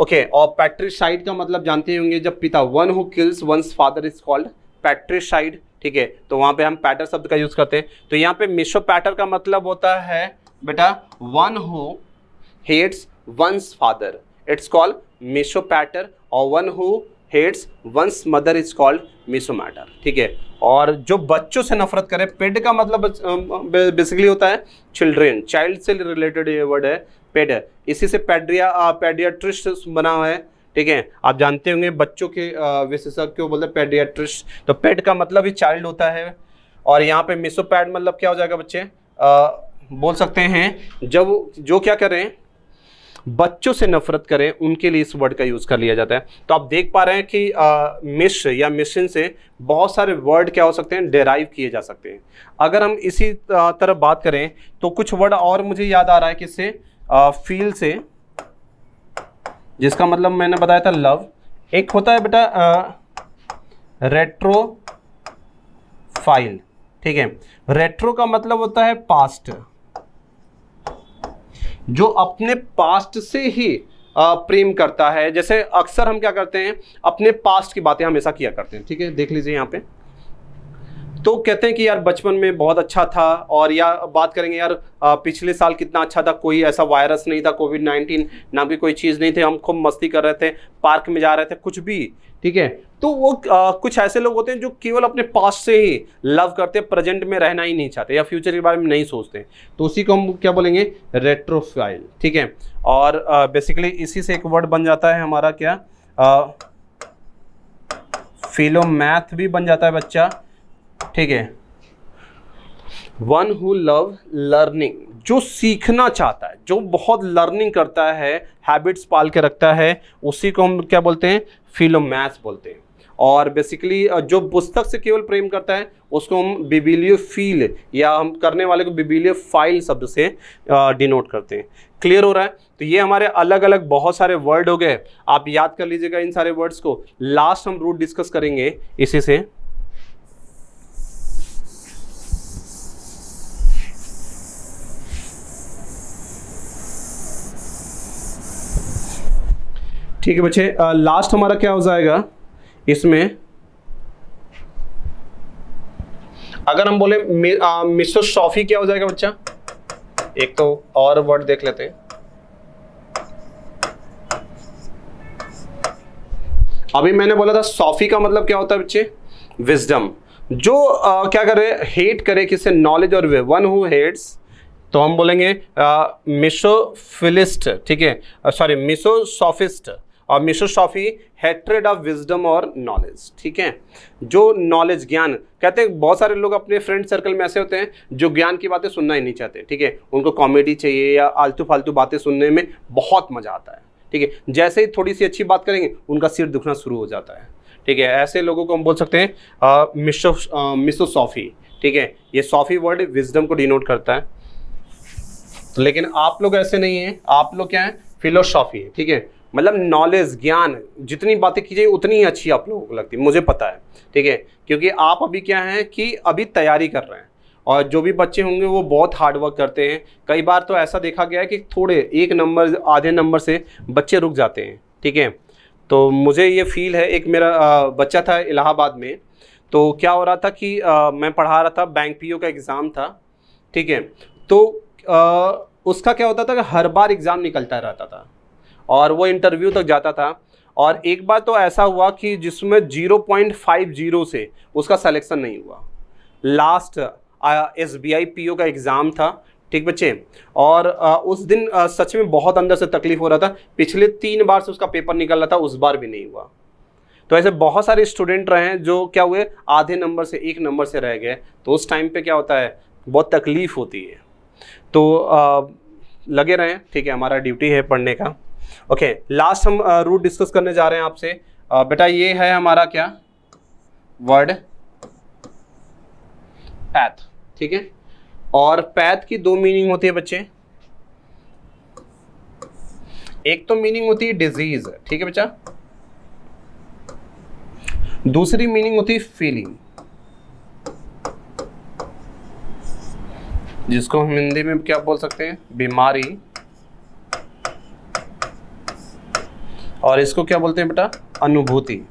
ओके okay, और पैट्रिसाइड का मतलब जानते होंगे जब पिता one who kills one's father is called patricide ठीक है तो वहां पे हम पैटर शब्द का यूज़ करते हैं तो यहाँ पे मिशो पैटर का मतलब होता है बेटा one who hates one's father it's called misopater और one who hates one's mother is called misomater ठीक है और जो बच्चों से नफरत करे पेड का मतलब बेसिकली होता है चिल्ड्रेन चाइल्ड से रिलेटेड ये वर्ड है पेड इसी से पेड्रिया पेडियाट्रिस्ट बना हुआ है ठीक है आप जानते होंगे बच्चों के विशेषज्ञ बोलते हैं पेडियाट्रिस्ट तो पेड का मतलब ही चाइल्ड होता है और यहाँ पे मिसोपैड मतलब क्या हो जाएगा बच्चे आ, बोल सकते हैं जब जो क्या करें बच्चों से नफरत करें उनके लिए इस वर्ड का यूज़ कर लिया जाता है तो आप देख पा रहे हैं कि आ, मिश या मिशन से बहुत सारे वर्ड क्या हो सकते हैं डेराइव किए जा सकते हैं अगर हम इसी तरफ बात करें तो कुछ वर्ड और मुझे याद आ रहा है किससे फील से जिसका मतलब मैंने बताया था लव एक होता है बेटा रेट्रो फाइल ठीक है रेट्रो का मतलब होता है पास्ट जो अपने पास्ट से ही प्रेम करता है जैसे अक्सर हम क्या करते हैं अपने पास्ट की बातें हमेशा किया करते हैं ठीक है देख लीजिए यहाँ पे तो कहते हैं कि यार बचपन में बहुत अच्छा था और या बात करेंगे यार पिछले साल कितना अच्छा था कोई ऐसा वायरस नहीं था कोविड नाइन्टीन नाम की कोई चीज़ नहीं थी हम खूब मस्ती कर रहे थे पार्क में जा रहे थे कुछ भी ठीक है तो वो आ, कुछ ऐसे लोग होते हैं जो केवल अपने पास से ही लव करते हैं प्रेजेंट में रहना ही नहीं चाहते या फ्यूचर के बारे में नहीं सोचते तो उसी को हम क्या बोलेंगे रेट्रोफाइल ठीक है और आ, बेसिकली इसी से एक वर्ड बन जाता है हमारा क्या फिलोमैथ भी बन जाता है बच्चा ठीक है वन हु लव लर्निंग जो सीखना चाहता है जो बहुत लर्निंग करता है हैबिट्स पाल के रखता है उसी को हम क्या बोलते हैं फिलोमैथ बोलते हैं और बेसिकली जो पुस्तक से केवल प्रेम करता है उसको हम बिबिलियो फील या हम करने वाले को बिबिलियो फाइल शब्द से डिनोट करते हैं क्लियर हो रहा है तो ये हमारे अलग अलग बहुत सारे वर्ड हो गए आप याद कर लीजिएगा इन सारे वर्ड्स को लास्ट हम रूट डिस्कस करेंगे इसी से ठीक है बच्चे लास्ट हमारा क्या हो जाएगा इसमें अगर हम बोले मिस्टर सॉफी क्या हो जाएगा बच्चा एक तो और वर्ड देख लेते हैं अभी मैंने बोला था सॉफी का मतलब क्या होता है बच्चे विजडम जो आ, क्या करे हेट करे किसे नॉलेज और वन हु हेट्स तो हम बोलेंगे फिलिस्ट ठीक है सॉरी मिसो सॉफिस्ट और मिसोसॉफी हेट्रेड ऑफ विजडम और नॉलेज ठीक है जो नॉलेज ज्ञान कहते हैं बहुत सारे लोग अपने फ्रेंड सर्कल में ऐसे होते हैं जो ज्ञान की बातें सुनना ही नहीं चाहते ठीक है उनको कॉमेडी चाहिए या आलतू फालतू बातें सुनने में बहुत मज़ा आता है ठीक है जैसे ही थोड़ी सी अच्छी बात करेंगे उनका सिर दुखना शुरू हो जाता है ठीक है ऐसे लोगों को हम बोल सकते हैं मिसो मिसोसॉफी ठीक है ये सॉफी वर्ड विजडम को डिनोट करता है लेकिन आप लोग ऐसे नहीं है आप लोग क्या है फिलोसॉफी है ठीक है मतलब नॉलेज ज्ञान जितनी बातें कीजिए उतनी ही अच्छी आप लोगों को लगती है मुझे पता है ठीक है क्योंकि आप अभी क्या हैं कि अभी तैयारी कर रहे हैं और जो भी बच्चे होंगे वो बहुत हार्ड वर्क करते हैं कई बार तो ऐसा देखा गया है कि थोड़े एक नंबर आधे नंबर से बच्चे रुक जाते हैं ठीक है तो मुझे ये फील है एक मेरा बच्चा था इलाहाबाद में तो क्या हो रहा था कि आ, मैं पढ़ा रहा था बैंक पीओ का एग्ज़ाम था ठीक है तो आ, उसका क्या होता था कि हर बार एग्ज़ाम निकलता रहता था और वो इंटरव्यू तक जाता था और एक बार तो ऐसा हुआ कि जिसमें जीरो पॉइंट फाइव जीरो से उसका सिलेक्शन नहीं हुआ last S B I P O का एग्ज़ाम था ठीक बच्चे और आ, उस दिन आ, सच में बहुत अंदर से तकलीफ हो रहा था पिछले तीन बार से उसका पेपर निकल रहा था उस बार भी नहीं हुआ तो ऐसे बहुत सारे स्टूडेंट रहे हैं जो क्या हुए आधे नंबर से एक नंबर से रह गए तो उस टाइम पे क्या होता है बहुत तकलीफ़ होती है तो आ, लगे रहें ठीक है हमारा ड्यूटी है पढ़ने का ओके लास्ट हम रूट uh, डिस्कस करने जा रहे हैं आपसे uh, बेटा ये है हमारा क्या वर्ड पैथ ठीक है और पैथ की दो मीनिंग होती है बच्चे एक तो मीनिंग होती है डिजीज ठीक है बच्चा दूसरी मीनिंग होती है फीलिंग जिसको हम हिंदी में क्या बोल सकते हैं बीमारी और इसको क्या बोलते हैं बेटा अनुभूति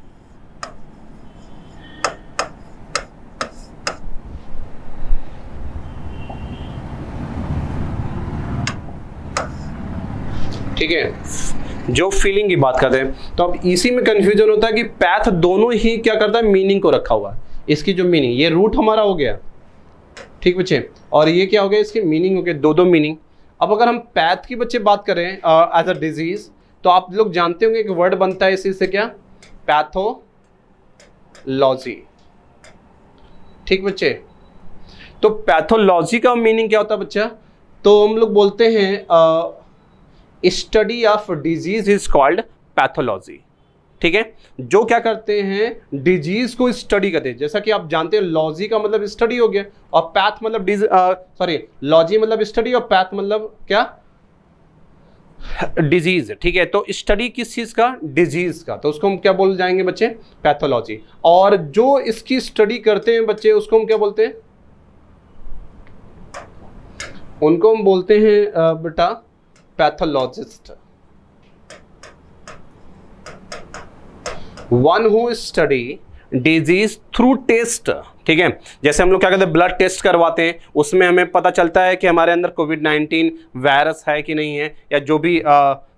ठीक है जो फीलिंग की बात करते हैं तो अब इसी में कंफ्यूजन होता है कि पैथ दोनों ही क्या करता है मीनिंग को रखा हुआ है इसकी जो मीनिंग ये रूट हमारा हो गया ठीक बच्चे और ये क्या हो गया इसकी मीनिंग हो गया दो दो मीनिंग अब अगर हम पैथ की बच्चे बात करें एज अ डिजीज़ तो आप लोग जानते होंगे कि वर्ड बनता है इसी से क्या पैथोलॉजी ठीक बच्चे तो पैथोलॉजी का मीनिंग क्या होता है बच्चा तो हम लोग बोलते हैं study of disease is called pathology ठीक है जो क्या करते हैं डिजीज को स्टडी करते हैं जैसा कि आप जानते हैं लॉजी का मतलब स्टडी हो गया और पैथ मतलब सॉरी लॉजी मतलब स्टडी और पैथ मतलब क्या डिजीज ठीक है तो स्टडी किस चीज़ का डिजीज का तो उसको हम क्या बोल जाएंगे बच्चे पैथोलॉजी और जो इसकी स्टडी करते हैं बच्चे उसको हम क्या बोलते हैं उनको हम बोलते हैं बेटा pathologist one who study disease through test ठीक है जैसे हम लोग क्या कहते हैं ब्लड टेस्ट करवाते हैं उसमें हमें पता चलता है कि हमारे अंदर कोविड नाइन्टीन वायरस है कि नहीं है या जो भी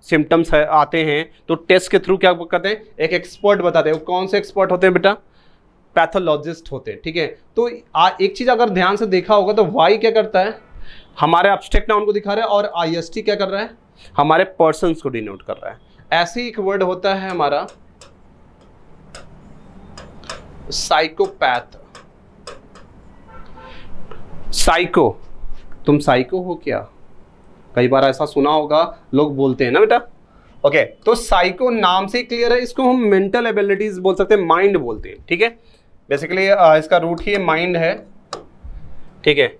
सिम्टम्स है आते हैं तो टेस्ट के थ्रू क्या करते हैं एक एक्सपर्ट बताते हैं कौन से एक्सपर्ट होते हैं बेटा पैथोलॉजिस्ट होते हैं ठीक है तो आ, एक चीज़ अगर ध्यान से देखा होगा तो वाई क्या करता है हमारे अब्स्ट्रैक्ट ना को दिखा रहा है और टी क्या कर रहा है हमारे पर्सन को डिनोट कर रहा है ऐसे एक वर्ड होता है हमारा साइकोपैथ साइको तुम साइको हो क्या कई बार ऐसा सुना होगा लोग बोलते हैं ना बेटा ओके okay, तो साइको नाम से क्लियर है इसको हम मेंटल एबिलिटीज बोल सकते हैं माइंड बोलते हैं ठीक है बेसिकली इसका रूट ही माइंड है ठीक है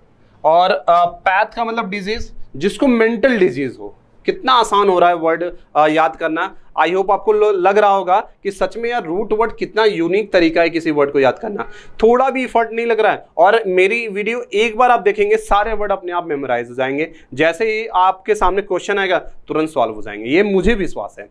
और पैथ का मतलब डिजीज जिसको मेंटल डिजीज हो कितना आसान हो रहा है वर्ड याद करना आई होप आपको लग रहा होगा कि सच में यार रूट वर्ड कितना यूनिक तरीका है किसी वर्ड को याद करना थोड़ा भी इफर्ट नहीं लग रहा है और मेरी वीडियो एक बार आप देखेंगे सारे वर्ड अपने आप मेमोराइज हो जाएंगे जैसे ही आपके सामने क्वेश्चन आएगा तुरंत सॉल्व हो जाएंगे ये मुझे विश्वास है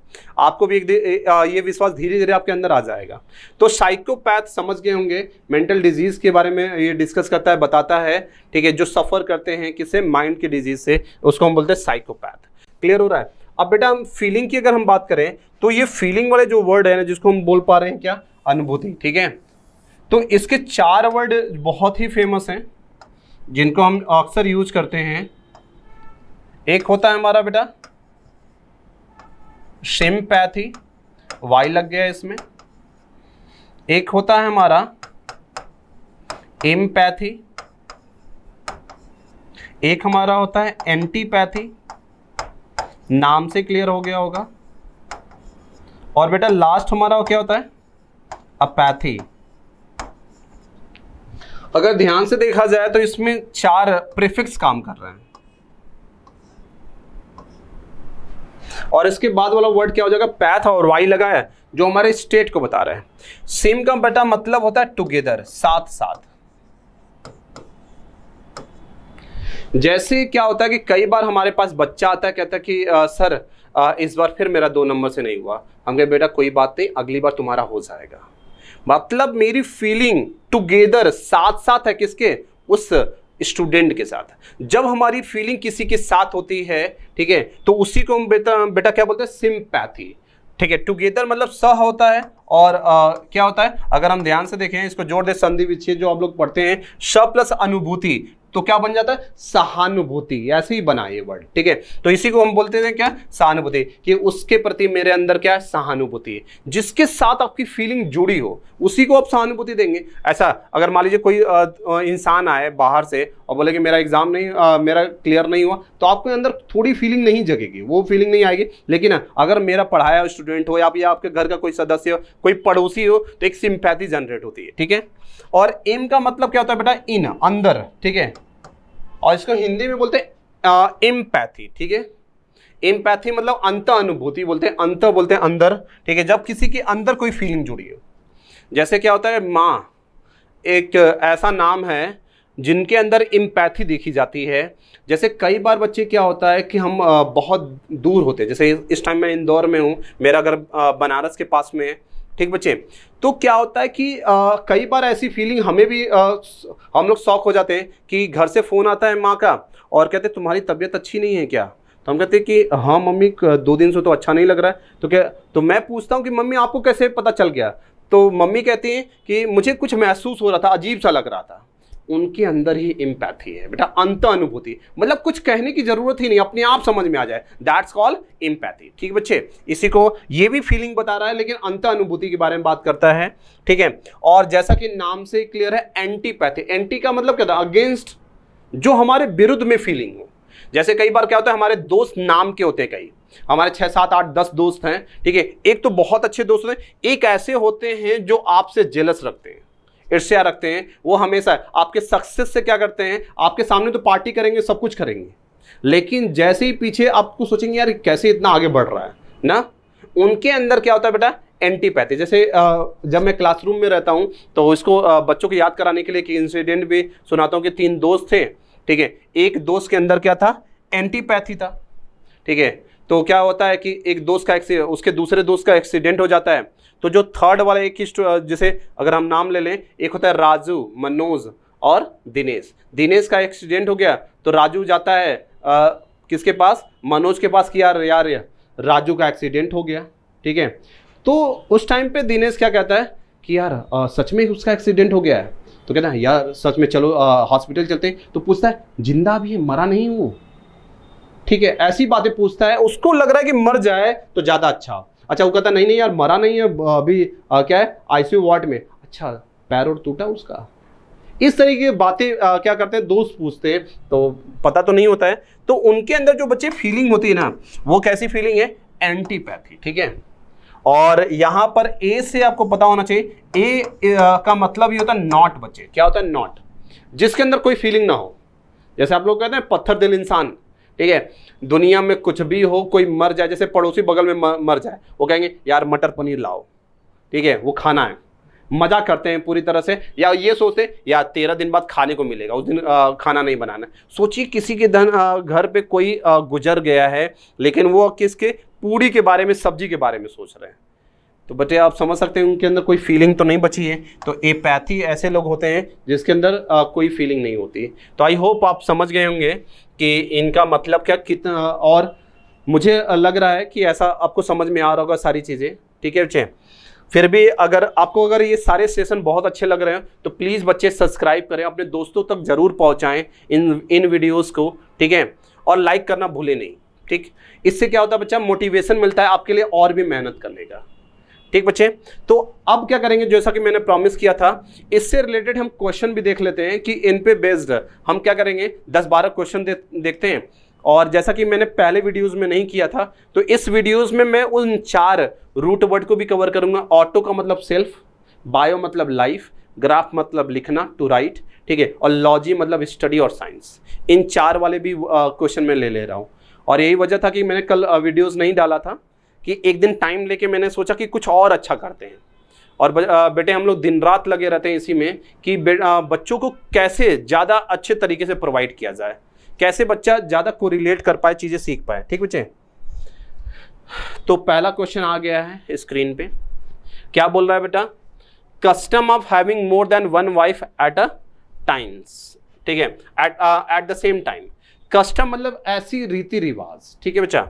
आपको भी एक ये विश्वास धीरे धीरे आपके अंदर आ जाएगा तो साइकोपैथ समझ गए होंगे मेंटल डिजीज के बारे में ये डिस्कस करता है बताता है ठीक है जो सफ़र करते हैं किसे माइंड की डिजीज से उसको हम बोलते हैं साइकोपैथ क्लियर हो रहा है अब बेटा हम फीलिंग की अगर हम बात करें तो ये फीलिंग वाले जो वर्ड है ना जिसको हम बोल पा रहे हैं क्या अनुभूति ठीक है तो इसके चार वर्ड बहुत ही फेमस हैं जिनको हम अक्सर यूज करते हैं एक होता है हमारा बेटा सिम्पैथी वाई लग गया इसमें एक होता है हमारा एमपैथी एक हमारा होता है एंटीपैथी नाम से क्लियर हो गया होगा और बेटा लास्ट हमारा क्या होता है अपैथी अगर ध्यान से देखा जाए तो इसमें चार प्रिफिक्स काम कर रहे हैं और इसके बाद वाला वर्ड क्या हो जाएगा पैथ और वाई लगा है जो हमारे स्टेट को बता रहे हैं सेम का बेटा मतलब होता है टुगेदर साथ साथ जैसे क्या होता है कि कई बार हमारे पास बच्चा आता है कहता है कि आ, सर आ, इस बार फिर मेरा दो नंबर से नहीं हुआ हम कहे बेटा कोई बात नहीं अगली बार तुम्हारा हो जाएगा मतलब मेरी फीलिंग टुगेदर साथ साथ है किसके उस स्टूडेंट के साथ जब हमारी फीलिंग किसी के साथ होती है ठीक है तो उसी को हम बेटा बेटा क्या बोलते हैं सिमपैथी ठीक है टुगेदर मतलब स होता है और आ, क्या होता है अगर हम ध्यान से देखें इसको जोड़ दे संधि विच्छेद जो आप लोग पढ़ते हैं स प्लस अनुभूति तो क्या बन जाता है सहानुभूति ऐसे ही बना ये वर्ड ठीक है तो इसी को हम बोलते हैं क्या सहानुभूति कि उसके प्रति मेरे अंदर क्या है सहानुभूति है जिसके साथ आपकी फीलिंग जुड़ी हो उसी को आप सहानुभूति देंगे ऐसा अगर मान लीजिए कोई इंसान आए बाहर से और बोले कि मेरा एग्ज़ाम नहीं आ, मेरा क्लियर नहीं हुआ तो आपके अंदर थोड़ी फीलिंग नहीं जगेगी वो फीलिंग नहीं आएगी लेकिन अगर मेरा पढ़ाया स्टूडेंट हो या, या आपके घर का कोई सदस्य हो कोई पड़ोसी हो तो एक सिंपैथी जनरेट होती है ठीक है और एम का मतलब क्या होता है बेटा इन अंदर ठीक है और इसको हिंदी में बोलते हैं ठीक है एमपैथी मतलब अंत अनुभूति बोलते हैं अंत बोलते हैं अंदर ठीक है जब किसी के अंदर कोई फीलिंग जुड़ी हो जैसे क्या होता है माँ एक ऐसा नाम है जिनके अंदर इम्पैथी देखी जाती है जैसे कई बार बच्चे क्या होता है कि हम बहुत दूर होते हैं जैसे इस टाइम मैं इंदौर में हूँ मेरा घर बनारस के पास में है ठीक बच्चे तो क्या होता है कि आ, कई बार ऐसी फीलिंग हमें भी आ, हम लोग शौक हो जाते हैं कि घर से फ़ोन आता है माँ का और कहते हैं तुम्हारी तबीयत अच्छी नहीं है क्या तो हम कहते हैं कि हाँ मम्मी दो दिन से तो अच्छा नहीं लग रहा है तो क्या तो मैं पूछता हूँ कि मम्मी आपको कैसे पता चल गया तो मम्मी कहती हैं कि मुझे कुछ महसूस हो रहा था अजीब सा लग रहा था उनके अंदर ही इम्पैथी है बेटा अंत अनुभूति मतलब कुछ कहने की जरूरत ही नहीं अपने आप समझ में आ जाए दैट्स कॉल इम्पैथी ठीक बच्चे इसी को ये भी फीलिंग बता रहा है लेकिन अंत अनुभूति के बारे में बात करता है ठीक है और जैसा कि नाम से क्लियर है एंटीपैथी एंटी का मतलब क्या था अगेंस्ट जो हमारे विरुद्ध में फीलिंग हो जैसे कई बार क्या होता है हमारे दोस्त नाम के होते हैं कई हमारे छः सात आठ दस दोस्त हैं ठीक है एक तो बहुत अच्छे दोस्त हैं एक ऐसे होते हैं जो आपसे जेलस रखते हैं ईर्ष्या रखते हैं वो हमेशा आपके सक्सेस से क्या करते हैं आपके सामने तो पार्टी करेंगे सब कुछ करेंगे लेकिन जैसे ही पीछे आपको सोचेंगे यार कैसे इतना आगे बढ़ रहा है ना उनके अंदर क्या होता है बेटा एंटीपैथी जैसे जब मैं क्लासरूम में रहता हूँ तो इसको बच्चों को याद कराने के लिए एक इंसिडेंट भी सुनाता हूँ कि तीन दोस्त थे ठीक है एक दोस्त के अंदर क्या था एंटीपैथी था ठीक है तो क्या होता है कि एक दोस्त का उसके दूसरे दोस्त का एक्सीडेंट हो जाता है तो जो थर्ड वाला एक ही जैसे अगर हम नाम ले लें एक होता है राजू मनोज और दिनेश दिनेश का एक्सीडेंट हो गया तो राजू जाता है आ, किसके पास मनोज के पास किया यार राजू का एक्सीडेंट हो गया ठीक है तो उस टाइम पे दिनेश क्या कहता है कि यार आ, सच में उसका एक्सीडेंट हो गया है तो कहता है यार सच में चलो हॉस्पिटल चलते तो पूछता है जिंदा भी है मरा नहीं वो ठीक है ऐसी बातें पूछता है उसको लग रहा है कि मर जाए तो ज़्यादा अच्छा अच्छा वो कहता नहीं नहीं यार मरा नहीं है अभी क्या है आईसीयू वार्ड में अच्छा पैर और टूटा उसका इस तरीके की बातें क्या करते हैं दोस्त पूछते हैं तो पता तो नहीं होता है तो उनके अंदर जो बच्चे फीलिंग होती है ना वो कैसी फीलिंग है एंटीपैथी ठीक है और यहाँ पर ए से आपको पता होना चाहिए ए का मतलब ये होता है नॉट बच्चे क्या होता है नॉट जिसके अंदर कोई फीलिंग ना हो जैसे आप लोग कहते हैं पत्थर दिल इंसान ठीक है दुनिया में कुछ भी हो कोई मर जाए जैसे पड़ोसी बगल में मर जाए वो कहेंगे यार मटर पनीर लाओ ठीक है वो खाना है मजा करते हैं पूरी तरह से या ये सोचते या तेरह दिन बाद खाने को मिलेगा उस दिन आ, खाना नहीं बनाना सोचिए किसी के धन घर पे कोई आ, गुजर गया है लेकिन वो किसके पूड़ी के बारे में सब्जी के बारे में सोच रहे हैं तो बच्चे आप समझ सकते हैं उनके अंदर कोई फीलिंग तो नहीं बची है तो एपैथी ऐसे लोग होते हैं जिसके अंदर आ, कोई फीलिंग नहीं होती तो आई होप आप समझ गए होंगे कि इनका मतलब क्या कितना और मुझे लग रहा है कि ऐसा आपको समझ में आ रहा होगा सारी चीज़ें ठीक है बच्चे फिर भी अगर आपको अगर ये सारे सेशन बहुत अच्छे लग रहे हैं तो प्लीज़ बच्चे सब्सक्राइब करें अपने दोस्तों तक ज़रूर पहुँचाएँ इन इन वीडियोज़ को ठीक है और लाइक करना भूले नहीं ठीक इससे क्या होता है बच्चा मोटिवेशन मिलता है आपके लिए और भी मेहनत करने का ठीक बच्चे तो अब क्या करेंगे जैसा कि मैंने प्रॉमिस किया था इससे रिलेटेड हम क्वेश्चन भी देख लेते हैं कि इन पे बेस्ड हम क्या करेंगे दस बारह क्वेश्चन दे, देखते हैं और जैसा कि मैंने पहले वीडियोस में नहीं किया था तो इस वीडियोस में मैं उन चार रूट वर्ड को भी कवर करूंगा ऑटो का मतलब सेल्फ बायो मतलब लाइफ ग्राफ मतलब लिखना टू राइट ठीक है और लॉजी मतलब स्टडी और साइंस इन चार वाले भी क्वेश्चन में ले ले रहा हूँ और यही वजह था कि मैंने कल वीडियोज़ नहीं डाला था कि एक दिन टाइम लेके मैंने सोचा कि कुछ और अच्छा करते हैं और बेटे हम लोग दिन रात लगे रहते हैं इसी में कि बच्चों को कैसे ज़्यादा अच्छे तरीके से प्रोवाइड किया जाए कैसे बच्चा ज़्यादा कोरिलेट कर पाए चीज़ें सीख पाए ठीक बच्चे तो पहला क्वेश्चन आ गया है स्क्रीन पे क्या बोल रहा है बेटा custom of having more than one wife at a times ठीक है at at the same time custom मतलब ऐसी रीति रिवाज ठीक है बच्चा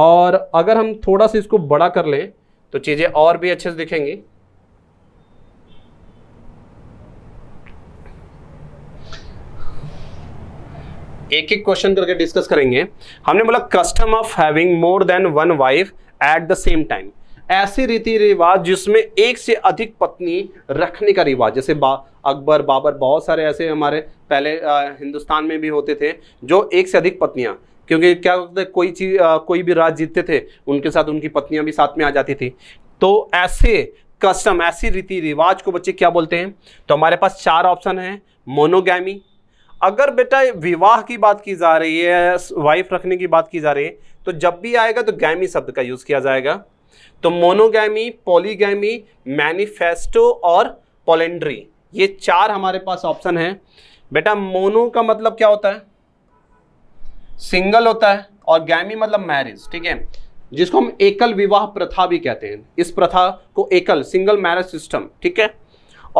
और अगर हम थोड़ा सा इसको बड़ा कर लें तो चीज़ें और भी अच्छे से दिखेंगी एक एक क्वेश्चन करके डिस्कस करेंगे हमने बोला custom of having more than one wife at the same time ऐसी रीति रिवाज जिसमें एक से अधिक पत्नी रखने का रिवाज जैसे बा, अकबर बाबर बहुत सारे ऐसे हमारे पहले आ, हिंदुस्तान में भी होते थे जो एक से अधिक पत्नियाँ क्योंकि क्या होता है कोई चीज कोई भी राज जीतते थे उनके साथ उनकी पत्नियां भी साथ में आ जाती थी तो ऐसे कस्टम ऐसी रीति रिवाज को बच्चे क्या बोलते हैं तो हमारे पास चार ऑप्शन हैं मोनोगैमी अगर बेटा विवाह की बात की जा रही है वाइफ रखने की बात की जा रही है तो जब भी आएगा तो गैमी शब्द का यूज़ किया जाएगा तो मोनोगैमी पॉलीगैमी मैनिफेस्टो और पोलेंड्री ये चार हमारे पास ऑप्शन है बेटा मोनो का मतलब क्या होता है सिंगल होता है और गैमी मतलब मैरिज ठीक है जिसको हम एकल विवाह प्रथा भी कहते हैं इस प्रथा को एकल सिंगल मैरिज सिस्टम ठीक है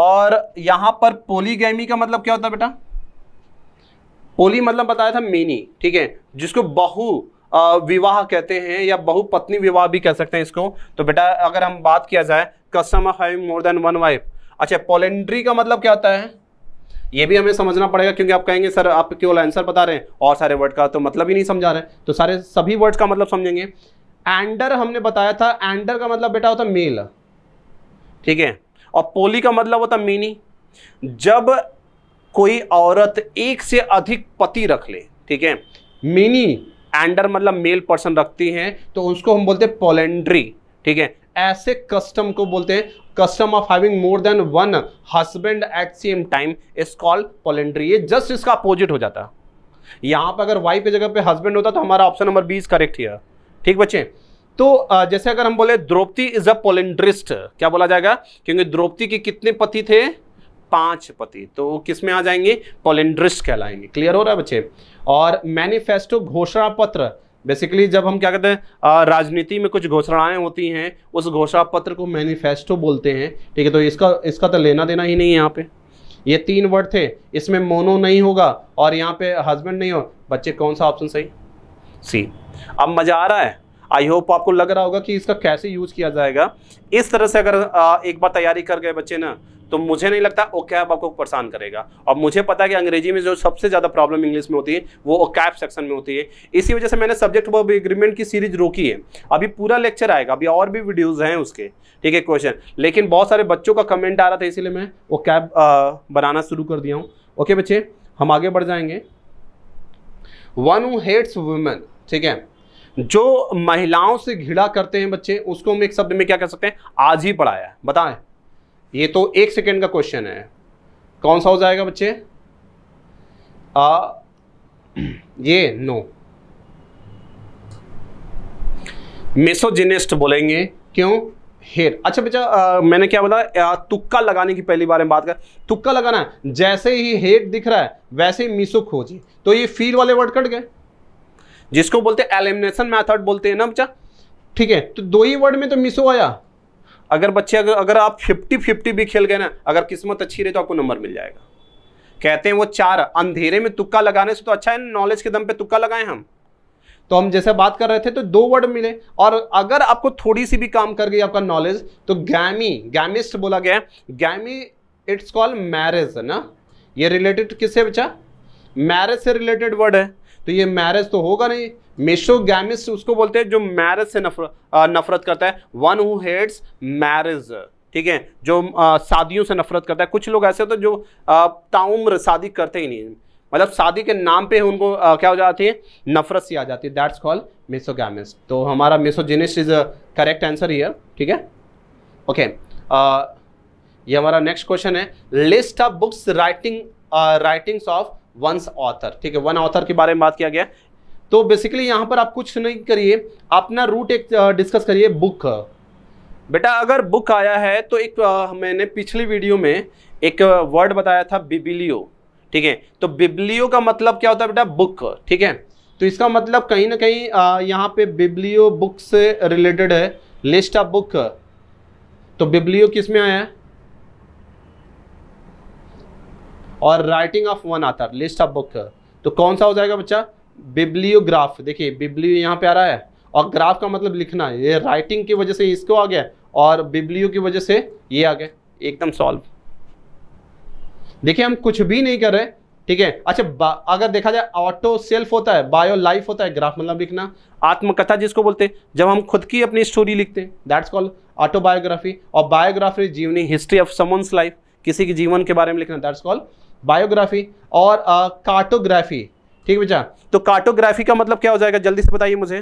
और यहां पर पोलीगैमी का मतलब क्या होता है बेटा पोली मतलब बताया था मेनी ठीक है जिसको बहु विवाह कहते हैं या बहुपत्नी विवाह भी कह सकते हैं इसको तो बेटा अगर हम बात किया जाए custom more than one wife अच्छा पोलेंड्री का मतलब क्या होता है ये भी हमें समझना पड़ेगा क्योंकि आप कहेंगे सर आप केवल आंसर बता रहे हैं और सारे वर्ड का तो मतलब ही नहीं समझा रहे तो सारे सभी वर्ड का मतलब समझेंगे एंडर हमने बताया था एंडर का मतलब बेटा होता मेल ठीक है और पोली का मतलब होता मीनी जब कोई औरत एक से अधिक पति रख ले ठीक है मीनी एंडर मतलब मेल पर्सन रखती हैं तो उसको हम बोलते हैं पोलेंड्री ठीक है ऐसे कस्टम को बोलते हैं custom of having more than one husband at same time is called polyandry ये जस्ट इसका अपोजिट हो जाता यहाँ पर अगर वाइफ की जगह पे हस्बैंड होता तो हमारा ऑप्शन नंबर बीस करेक्ट हियर ठीक बच्चे तो जैसे अगर हम बोले द्रौपदी इज अ पोलेंड्रिस्ट क्या बोला जाएगा क्योंकि द्रौपदी के कितने पति थे पांच पति तो वो किस में आ जाएंगे पोलेंड्रिस्ट कहलाएंगे क्लियर हो रहा है बच्चे और मैनिफेस्टो घोषणा पत्र बेसिकली जब हम क्या कहते हैं राजनीति में कुछ घोषणाएं होती हैं उस घोषणा पत्र को मैनिफेस्टो बोलते हैं ठीक है तो इसका इसका तो लेना देना ही नहीं है यहाँ पे ये तीन वर्ड थे इसमें मोनो नहीं होगा और यहाँ पे हस्बैंड नहीं हो बच्चे कौन सा ऑप्शन सही सी अब मजा आ रहा है आई होप आपको लग रहा होगा कि इसका कैसे यूज किया जाएगा इस तरह से अगर एक बार तैयारी कर गए बच्चे ना तो मुझे नहीं लगता ओ कैब आपको परेशान करेगा और मुझे पता है कि अंग्रेजी में जो सबसे ज़्यादा प्रॉब्लम इंग्लिश में होती है वो ओ कैब सेक्शन में होती है इसी वजह से मैंने सब्जेक्ट वर्ब एग्रीमेंट की सीरीज रोकी है अभी पूरा लेक्चर आएगा अभी और भी वीडियोज़ हैं उसके ठीक है क्वेश्चन लेकिन बहुत सारे बच्चों का कमेंट आ रहा था इसीलिए मैं वो कैब बनाना शुरू कर दिया हूँ ओके बच्चे हम आगे बढ़ जाएंगे वन हु हेट्स वुमेन ठीक है जो महिलाओं से घिड़ा करते हैं बच्चे उसको हम एक शब्द में क्या कह सकते हैं आज ही पढ़ाया बताएं ये तो एक सेकेंड का क्वेश्चन है कौन सा हो जाएगा बच्चे आ, ये नो मेसोजिनिस्ट बोलेंगे क्यों हेर अच्छा बच्चा मैंने क्या बताया तुक्का लगाने की पहली बार में बात कर तुक्का लगाना जैसे ही हेट दिख रहा है वैसे ही मिसुक जी तो ये फील वाले वर्ड कट गए जिसको बोलते एलिमिनेशन मैथड बोलते हैं ना बच्चा ठीक है तो दो ही वर्ड में तो मिसो आया अगर बच्चे अगर अगर आप फिफ्टी फिफ्टी भी खेल गए ना अगर किस्मत अच्छी रही तो आपको नंबर मिल जाएगा कहते हैं वो चार अंधेरे में तुक्का लगाने से तो अच्छा है नॉलेज के दम पे तुक्का लगाएं हम तो हम जैसे बात कर रहे थे तो दो वर्ड मिले और अगर आपको थोड़ी सी भी काम कर गई आपका नॉलेज तो गैमी गैमिस्ट बोला गया गैमी इट्स कॉल मैरिज ना ये रिलेटेड किससे बचा मैरिज से रिलेटेड वर्ड है तो ये मैरिज तो होगा नहीं मेसोगैमिस उसको बोलते हैं जो मैरिज से नफर, आ, नफरत करता है वन हु हेड्स मैरिज ठीक है जो शादियों से नफरत करता है कुछ लोग ऐसे होते हैं जो ताउम्र शादी करते ही नहीं मतलब शादी के नाम पे उनको आ, क्या हो जाती है नफरत सी आ जाती है दैट्स कॉल मेसोगैमिस तो हमारा misogynist is correct answer here ठीक है ओके ये हमारा नेक्स्ट क्वेश्चन है list of books writing writings of one's author ठीक है वन ऑथर के बारे में बात किया गया तो बेसिकली यहां पर आप कुछ नहीं करिए अपना रूट एक डिस्कस करिए बुक बेटा अगर बुक आया है तो एक आ, मैंने पिछली वीडियो में एक वर्ड बताया था बिबिलियो ठीक है तो बिबलियो का मतलब क्या होता है बेटा बुक ठीक है तो इसका मतलब कहीं ना कहीं यहाँ पे बिबलियो बुक से रिलेटेड है लिस्ट ऑफ बुक तो बिबलियो किस में आया है और राइटिंग ऑफ वन आता लिस्ट ऑफ बुक तो कौन सा हो जाएगा बच्चा बिब्लियोग्राफ देखिए बिब्लियो यहाँ पे आ रहा है और ग्राफ का मतलब लिखना है ये राइटिंग की वजह से इसको आ गया और बिब्लियो की वजह से ये आ गया एकदम सॉल्व देखिए हम कुछ भी नहीं कर रहे ठीक है अच्छा अगर देखा जाए ऑटो सेल्फ होता है बायो लाइफ होता है ग्राफ मतलब लिखना आत्मकथा जिसको बोलते हैं जब हम खुद की अपनी स्टोरी लिखते हैं दैट्स कॉल्ड ऑटोबायोग्राफी और बायोग्राफी जीवनी हिस्ट्री ऑफ समन्स लाइफ किसी के जीवन के बारे में लिखना दैट्स कॉल्ड बायोग्राफी और कार्टोग्राफी ठीक है बच्चा तो कार्टोग्राफी का मतलब क्या हो जाएगा जल्दी से बताइए मुझे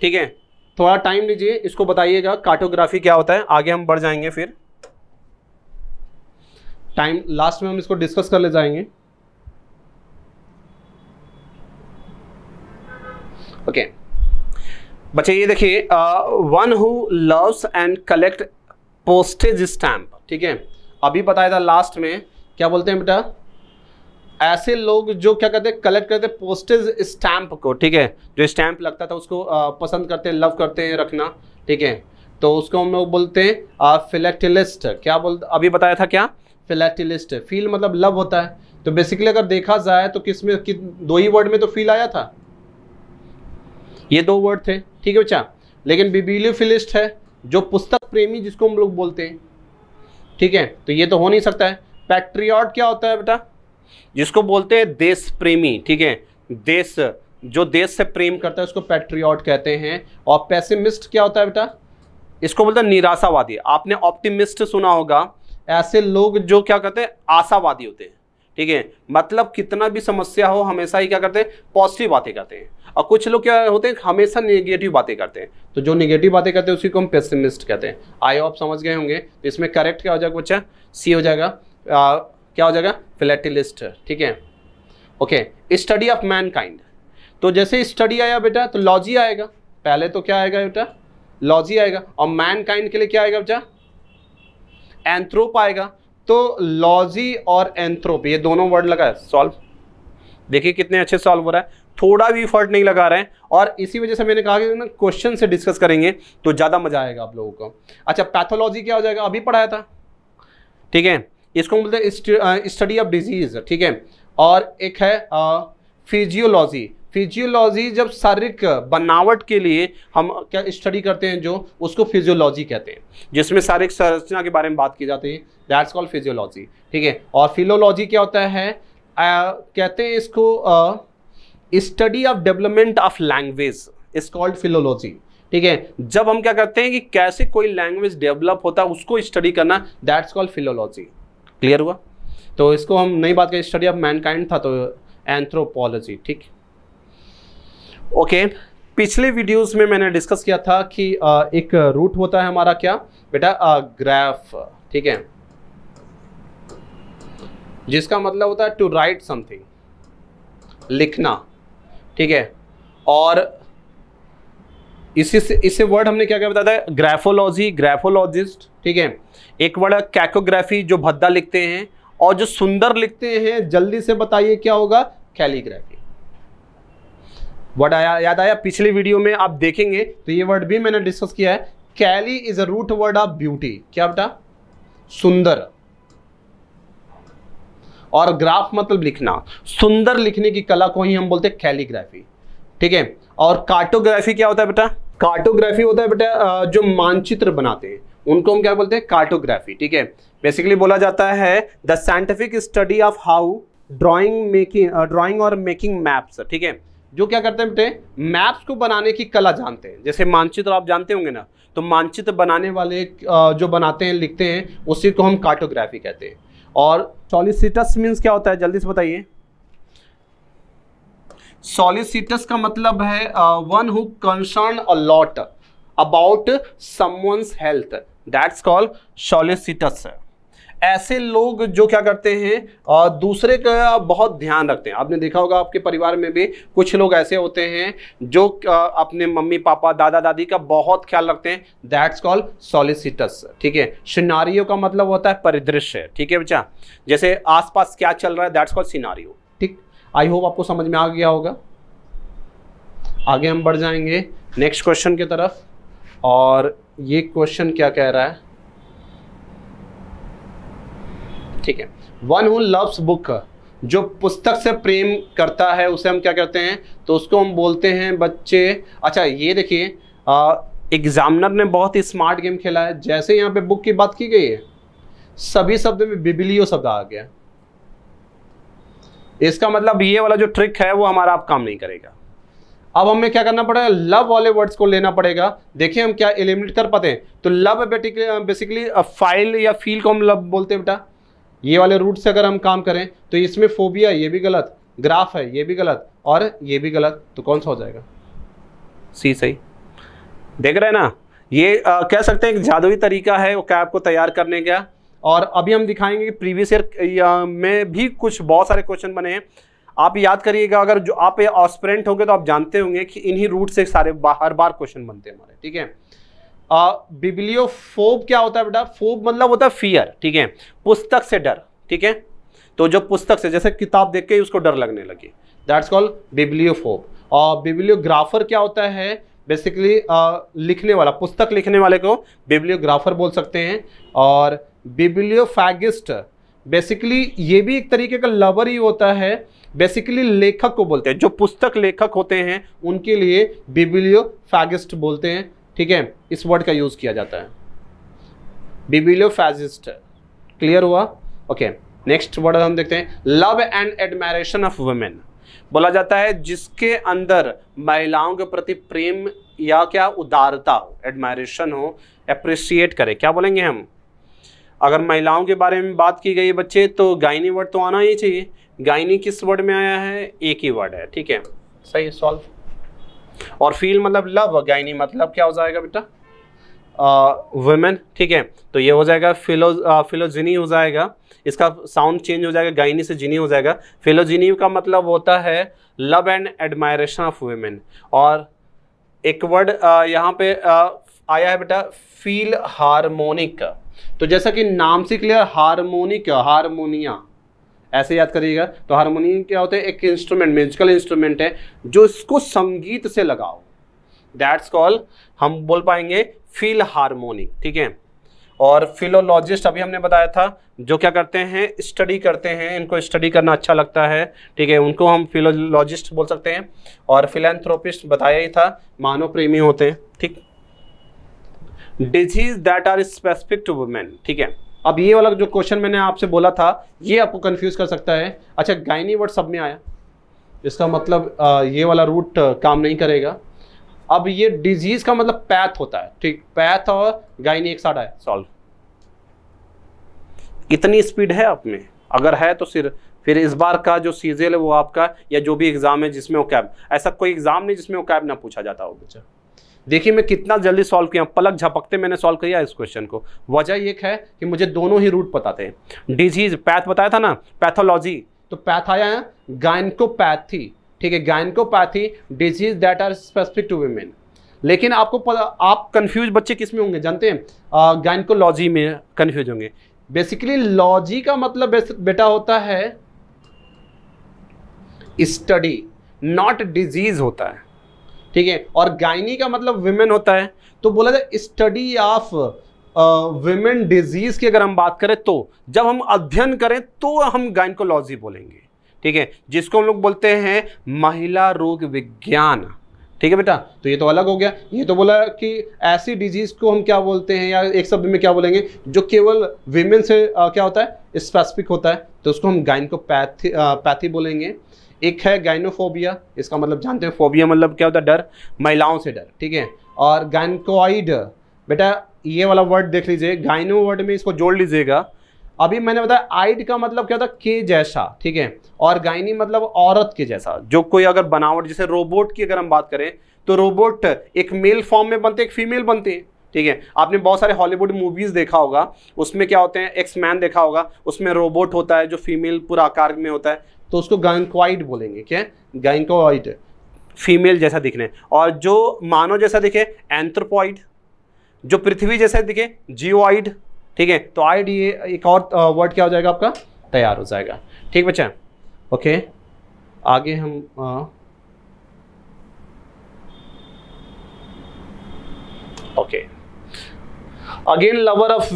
ठीक है थोड़ा टाइम लीजिए इसको बताइएगा कार्टोग्राफी क्या होता है आगे हम बढ़ जाएंगे फिर टाइम लास्ट में हम इसको डिस्कस कर ले जाएंगे ओके okay. बच्चे ये देखिए one who loves and collect postage stamp ठीक है अभी बताया था लास्ट में क्या बोलते हैं बेटा ऐसे लोग जो क्या करते हैं कलेक्ट करते पोस्टेज स्टैंप को ठीक है जो स्टैंप लगता था उसको पसंद करते हैं लव करते हैं रखना ठीक है तो उसको हम लोग बोलते हैं फिलेक्टिलिस्ट क्या बोल अभी बताया था क्या फिलेक्टिलिस्ट फील मतलब लव होता है तो बेसिकली अगर देखा जाए तो किस में कि, दो ही वर्ड में तो फील आया था ये दो वर्ड थे ठीक है बच्चा लेकिन बिबिलियोफिलिस्ट है जो पुस्तक प्रेमी जिसको हम लोग बोलते हैं ठीक है तो ये तो हो नहीं सकता है पैट्रियट क्या होता है बेटा जिसको बोलते हैं देश प्रेमी ठीक है देश जो देश से प्रेम करता है उसको पैट्रियट कहते हैं और पैसिमिस्ट क्या होता है बेटा इसको बोलते हैं निराशावादी आपने ऑप्टिमिस्ट सुना होगा ऐसे लोग जो क्या कहते हैं आशावादी होते हैं ठीक है मतलब कितना भी समस्या हो हमेशा ही क्या करते हैं पॉजिटिव बातें करते हैं और कुछ लोग क्या होते हैं हमेशा निगेटिव बातें करते हैं तो जो निगेटिव बातें करते हैं उसी को हम पेसिमिस्ट कहते हैं आई होप समझ गए होंगे तो इसमें करेक्ट क्या हो जाएगा बच्चा सी हो जाएगा आ, क्या हो जाएगा फिलेटिलिस्ट ठीक है ओके स्टडी ऑफ मैनकाइंड तो जैसे स्टडी आया बेटा तो लॉजी आएगा पहले तो क्या आएगा बेटा लॉजी आएगा और मैनकाइंड के लिए क्या आएगा बेटा एंथ्रोप आएगा तो लॉजी और एंथ्रोप ये दोनों वर्ड लगा है सॉल्व देखिए कितने अच्छे सॉल्व हो रहा है थोड़ा भी इफर्ट नहीं लगा रहे हैं और इसी वजह से मैंने कहा कि ना क्वेश्चन से डिस्कस करेंगे तो ज़्यादा मजा आएगा आप लोगों को अच्छा पैथोलॉजी क्या हो जाएगा अभी पढ़ाया था ठीक है इसको बोलते हैं स्टडी ऑफ डिजीज ठीक है और एक है फिजियोलॉजी फिजियोलॉजी जब शारीरिक बनावट के लिए हम क्या स्टडी करते हैं जो उसको फिजियोलॉजी कहते हैं जिसमें शारीरिक संरचना के बारे में बात की जाती है दैट्स कॉल्ड फिजियोलॉजी ठीक है और फिलोलॉजी क्या होता है आ, कहते हैं इसको study of development of language is called philology ठीक है जब हम क्या करते हैं कि कैसे कोई लैंग्वेज डेवलप होता है उसको स्टडी करना दैट्स कॉल्ड फिलोलॉजी क्लियर हुआ तो इसको हम नई बात करें स्टडी ऑफ मैनकाइंड था तो एंथ्रोपोलॉजी ठीक ओके पिछले वीडियोस में मैंने डिस्कस किया था कि एक रूट होता है हमारा क्या बेटा ग्राफ ठीक है जिसका मतलब होता है टू राइट समथिंग लिखना ठीक है और इससे इससे वर्ड हमने क्या क्या बताया ग्राफोलॉजी ग्राफोलॉजिस्ट ठीक है एक वर्ड है कैकोग्राफी जो भद्दा लिखते हैं और जो सुंदर लिखते हैं जल्दी से बताइए क्या होगा कैलीग्राफी वर्ड आया याद आया पिछले वीडियो में आप देखेंगे तो ये वर्ड भी मैंने डिस्कस किया है calli is a root word of beauty क्या बेटा सुंदर और ग्राफ मतलब लिखना सुंदर लिखने की कला को ही हम बोलते हैं कैलीग्राफी ठीक है और कार्टोग्राफी क्या होता है बेटा कार्टोग्राफी होता है बेटा जो मानचित्र बनाते हैं उनको हम क्या बोलते हैं कार्टोग्राफी ठीक है बेसिकली बोला जाता है the scientific study of how drawing making drawing और मेकिंग मैप्स ठीक है जो क्या करते हैं बेटे मैप्स को बनाने की कला जानते हैं जैसे मानचित्र आप जानते होंगे ना तो मानचित्र बनाने वाले जो बनाते हैं लिखते हैं उसी को हम कार्टोग्राफी कहते हैं और सॉलिसिटस मीन्स क्या होता है जल्दी से बताइए सॉलिसिटस का मतलब है one who concern a lot about someone's health that's call solicitous ऐसे लोग जो क्या करते हैं uh, दूसरे का बहुत ध्यान रखते हैं आपने देखा होगा आपके परिवार में भी कुछ लोग ऐसे होते हैं जो uh, अपने मम्मी पापा दादा दादी का बहुत ख्याल रखते हैं दैट्स कॉल सॉलिसिटस ठीक है सिनारियो का मतलब होता है परिदृश्य ठीक है बच्चा जैसे आसपास क्या चल रहा है that's call scenario I hope आपको समझ में आ गया होगा आगे हम बढ़ जाएंगे नेक्स्ट क्वेश्चन की तरफ और ये क्वेश्चन क्या कह रहा है ठीक है वन हु लव्स बुक जो पुस्तक से प्रेम करता है उसे हम क्या करते हैं तो उसको हम बोलते हैं बच्चे अच्छा ये देखिए एग्जामिनर ने बहुत ही स्मार्ट गेम खेला है जैसे यहाँ पे बुक की बात की गई है सभी शब्द में बिबिलियो शब्द आ गया इसका मतलब ये वाला जो ट्रिक है वो हमारा आप काम नहीं करेगा अब हमें क्या करना पड़ेगा लव वाले वर्ड्स को लेना पड़ेगा देखिए हम क्या एलिमिनेट कर पाते हैं तो लव बेसिकली फाइल या फील को हम लव बोलते हैं बेटा ये वाले रूट से अगर हम काम करें तो इसमें फोबिया ये भी गलत ग्राफ है ये भी गलत और ये भी गलत तो कौन सा हो जाएगा सी सही देख रहे हैं ना ये आ, uh, कह सकते हैं एक जादुई तरीका है वो क्या आपको तैयार करने का और अभी हम दिखाएंगे कि प्रीवियस ईयर में भी कुछ बहुत सारे क्वेश्चन बने हैं आप याद करिएगा अगर जो आप ऑस्परेंट होंगे तो आप जानते होंगे कि इन्हीं रूट से सारे हर बार क्वेश्चन बनते हैं हमारे ठीक है फोब क्या होता है बेटा फोब मतलब होता है फियर ठीक है पुस्तक से डर ठीक है तो जो पुस्तक से जैसे किताब देख के उसको डर लगने लगे दैट्स कॉल्ड बिब्लियोफोब और बिब्लियोग्राफर क्या होता है बेसिकली लिखने वाला पुस्तक लिखने वाले को बिब्लियोग्राफर बोल सकते हैं और बिबिलियोफैगिस्ट बेसिकली ये भी एक तरीके का लवर ही होता है बेसिकली लेखक को बोलते हैं जो पुस्तक लेखक होते हैं उनके लिए बिबिलियोफैगिस्ट बोलते हैं ठीक है इस वर्ड का यूज किया जाता है बिबिलियोफैजिस्ट क्लियर हुआ ओके नेक्स्ट वर्ड हम देखते हैं love and admiration of women बोला जाता है जिसके अंदर महिलाओं के प्रति प्रेम या क्या उदारता हो एडमायरेशन हो अप्रिशिएट करे क्या बोलेंगे हम अगर महिलाओं के बारे में बात की गई बच्चे तो गायनी वर्ड तो आना ही चाहिए गायनी किस वर्ड में आया है एक ही वर्ड है ठीक है सही है सॉल्व और फील मतलब लव गायनी मतलब क्या हो जाएगा बेटा वुमेन ठीक है तो ये हो जाएगा फिलो फिलोजिनी हो जाएगा इसका साउंड चेंज हो जाएगा गायनी से जिनी हो जाएगा फिलोजिनी का मतलब होता है love and admiration of women और एक वर्ड यहाँ पे आया है बेटा फील हारमोनिक तो जैसा कि नाम से क्लियर हारमोनिक हारमोनिया ऐसे याद करिएगा तो हारमोनियम क्या होता है एक इंस्ट्रूमेंट म्यूजिकल इंस्ट्रूमेंट है जो इसको संगीत से लगाओ दैट्स कॉल हम बोल पाएंगे फील हारमोनिक ठीक है और फिलोलॉजिस्ट अभी हमने बताया था जो क्या करते हैं स्टडी करते हैं इनको स्टडी करना अच्छा लगता है ठीक है उनको हम फिलोलॉजिस्ट बोल सकते हैं और फिलेंथ्रोपिस्ट बताया ही था मानव प्रेमी होते हैं ठीक disease that are specific to women ठीक है अब ये वाला जो क्वेश्चन मैंने आपसे बोला था ये आपको कंफ्यूज कर सकता है अच्छा गायनी वर्ड सब में आया इसका मतलब ये वाला रूट काम नहीं करेगा अब ये डिजीज का मतलब पैथ होता है ठीक पैथ और गायनी एक साथ आया सॉल्व इतनी स्पीड है आप में अगर है तो सिर फिर इस बार का जो सीजल है वो आपका या जो भी एग्ज़ाम है जिसमें वो कैब ऐसा कोई एग्ज़ाम नहीं जिसमें वो कैब ना पूछा जाता हो बच्चा देखिए मैं कितना जल्दी सॉल्व किया पलक झपकते मैंने सॉल्व किया इस क्वेश्चन को वजह एक है कि मुझे दोनों ही रूट पता थे डिजीज पैथ बताया था ना पैथोलॉजी तो पैथ आया है गायनकोपैथी ठीक है gynaecopathy disease that are specific to women लेकिन आपको पता आप कन्फ्यूज बच्चे किस में होंगे जानते हैं गायनकोलॉजी में कन्फ्यूज होंगे बेसिकली लॉजी का मतलब बेटा होता है स्टडी नॉट डिजीज होता है ठीक है और गायनी का मतलब विमेन होता है तो बोला जाए स्टडी ऑफ विमेन डिजीज की अगर हम बात करें तो जब हम अध्ययन करें तो हम गाइनकोलॉजी बोलेंगे ठीक है जिसको हम लोग बोलते हैं महिला रोग विज्ञान ठीक है बेटा तो ये तो अलग हो गया ये तो बोला कि ऐसी डिजीज को हम क्या बोलते हैं या एक शब्द में क्या बोलेंगे जो केवल विमेन से आ, uh, क्या होता है स्पेसिफिक होता है तो उसको हम गाइनकोपैथी पैथी uh, बोलेंगे एक है गाइनोफोबिया इसका मतलब जानते हो फोबिया मतलब क्या होता है डर महिलाओं से डर ठीक है और गाइनकोइड बेटा ये वाला वर्ड देख लीजिए गाइनो वर्ड में इसको जोड़ लीजिएगा अभी मैंने बताया आइड का मतलब क्या होता है के जैसा ठीक है और गाइनी मतलब औरत के जैसा जो कोई अगर बनावट जैसे रोबोट की अगर हम बात करें तो रोबोट एक मेल फॉर्म में बनते एक फीमेल बनते हैं ठीक है आपने बहुत सारे हॉलीवुड मूवीज देखा होगा उसमें क्या होते हैं एक्स मैन देखा होगा उसमें रोबोट होता है जो फीमेल पूरा आकार में होता है तो उसको गैंकवाइड बोलेंगे क्या गैंकोइड फीमेल जैसा दिखने और जो मानव जैसा दिखे एंथ्रोपॉइड जो पृथ्वी जैसा दिखे जियोइड ठीक है तो आइड ये एक और वर्ड क्या हो जाएगा आपका तैयार हो जाएगा ठीक बच्चा ओके आगे हम आ, okay again lover of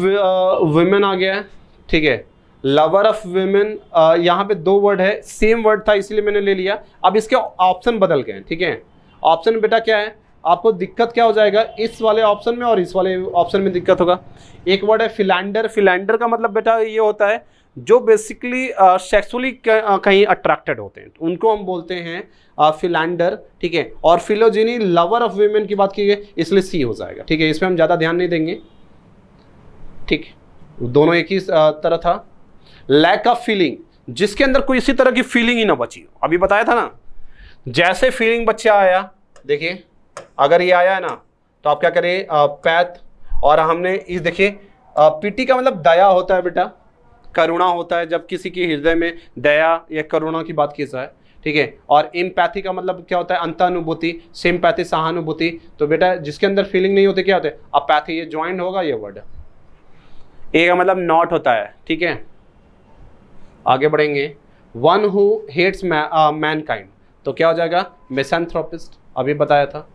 women आ गया ठीक है लवर ऑफ वेमेन यहाँ पे दो वर्ड है सेम वर्ड था इसलिए मैंने ले लिया अब इसके ऑप्शन बदल गए ठीक है ऑप्शन बेटा क्या है आपको दिक्कत क्या हो जाएगा इस वाले ऑप्शन में और इस वाले ऑप्शन में दिक्कत होगा एक वर्ड है फिलैंडर फिलैंडर का मतलब बेटा ये होता है जो बेसिकली uh, सेक्सुअली uh, कहीं अट्रैक्टेड होते हैं उनको हम बोलते हैं फिलैंडर uh, ठीक है और फिलोजिनी लवर ऑफ वीमेन की बात की गई इसलिए सी हो जाएगा ठीक है इसमें हम ज़्यादा ध्यान नहीं देंगे ठीक दोनों एक ही तरह था लैक ऑफ फीलिंग जिसके अंदर कोई इसी तरह की फीलिंग ही ना बची अभी बताया था ना जैसे फीलिंग बच्चा आया देखिए अगर ये आया है ना तो आप क्या करें पैथ और हमने इस देखिए पीटी का मतलब दया होता है बेटा करुणा होता है जब किसी के हृदय में दया या करुणा की बात की जाए ठीक है और इम्पैथी का मतलब क्या होता है अंतानुभूति सिम्पैथी सहानुभूति तो बेटा जिसके अंदर फीलिंग नहीं होती क्या होते अपैथी ये ज्वाइंट होगा ये वर्ड ए का मतलब नॉट होता है ठीक है आगे बढ़ेंगे one who hates mankind तो क्या हो जाएगा मिसेंथ्रोपिस्ट अभी बताया था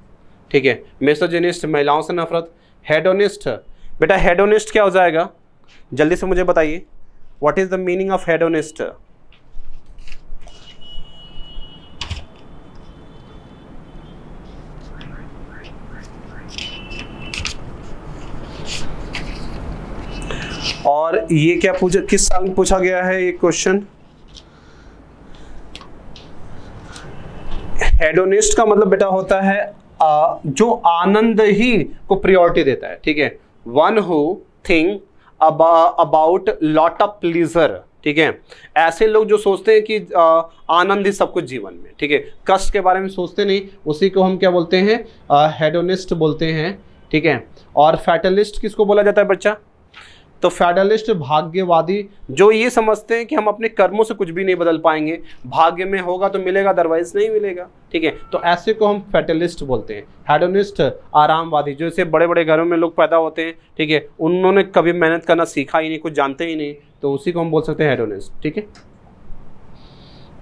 ठीक है मेसोजिनिस्ट महिलाओं से नफरत हेडोनिस्ट बेटा हेडोनिस्ट क्या हो जाएगा जल्दी से मुझे बताइए what is the meaning of hedonist और ये क्या पूछा किस साल में पूछा गया है ये क्वेश्चन हेडोनिस्ट का मतलब बेटा होता है आ, जो आनंद ही को प्रियोरिटी देता है ठीक है one who thing about lot of pleasure ठीक है ऐसे लोग जो सोचते हैं कि आ, आनंद ही सब कुछ जीवन में ठीक है कष्ट के बारे में सोचते नहीं उसी को हम क्या बोलते हैं हेडोनिस्ट बोलते हैं ठीक है और फैटलिस्ट किसको बोला जाता है बच्चा तो फेडरलिस्ट भाग्यवादी जो ये समझते हैं कि हम अपने कर्मों से कुछ भी नहीं बदल पाएंगे भाग्य में होगा तो मिलेगा अदरवाइज नहीं मिलेगा ठीक है तो ऐसे को हम फेटलिस्ट बोलते हैं हेडोनिस्ट आरामवादी जो इसे बड़े बड़े घरों में लोग पैदा होते हैं ठीक है उन्होंने कभी मेहनत करना सीखा ही नहीं कुछ जानते ही नहीं तो उसी को हम बोल सकते हैं हेडोनिस्ट ठीक है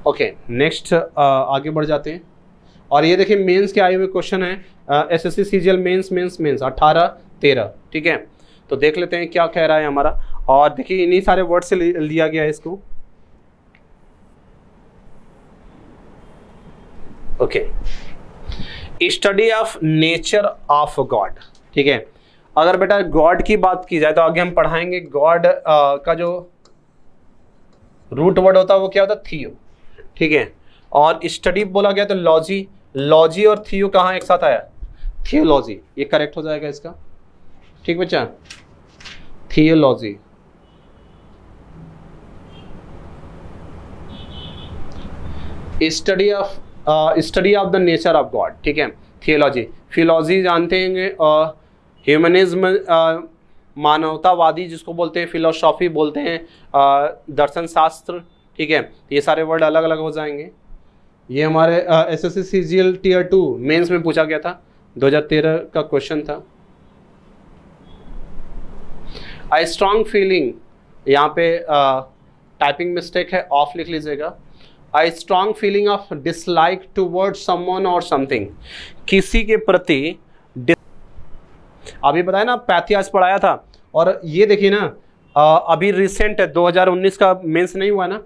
ओके नेक्स्ट आगे बढ़ जाते हैं और ये देखिए मेंस के आए हुए क्वेश्चन है S S C C G L mains mains mains अट्ठारह तेरह ठीक है तो देख लेते हैं क्या कह रहा है हमारा और देखिए इन्हीं सारे वर्ड से लिया गया है इसको okay study of nature of God ठीक है अगर बेटा गॉड की बात की जाए तो आगे हम पढ़ाएंगे गॉड का जो रूट वर्ड होता है वो क्या होता है थियो ठीक है और स्टडी बोला गया तो लॉजी लॉजी और थियो कहाँ एक साथ आया थियोलॉजी ये करेक्ट हो जाएगा इसका ठीक बच्चा theology study of study of the nature of God ठीक है थियोलॉजी फिलोलॉजी जानते हैं ह्यूमनिज्म uh, uh, मानवतावादी जिसको बोलते हैं फिलोसॉफी बोलते हैं uh, दर्शन शास्त्र ठीक है ये सारे वर्ड अलग अलग हो जाएंगे ये हमारे S S C C G L tier two mains में पूछा गया था 2013 का क्वेश्चन था आई स्ट्रॉन्ग फीलिंग यहाँ पे टाइपिंग uh, मिस्टेक है ऑफ लिख लीजिएगा I strong feeling of dislike toward और समथिंग किसी के प्रति अभी बताया ना पैथियाज पढ़ाया था और ये देखिए ना uh, अभी रिसेंट है 2019 का मेंस नहीं हुआ ना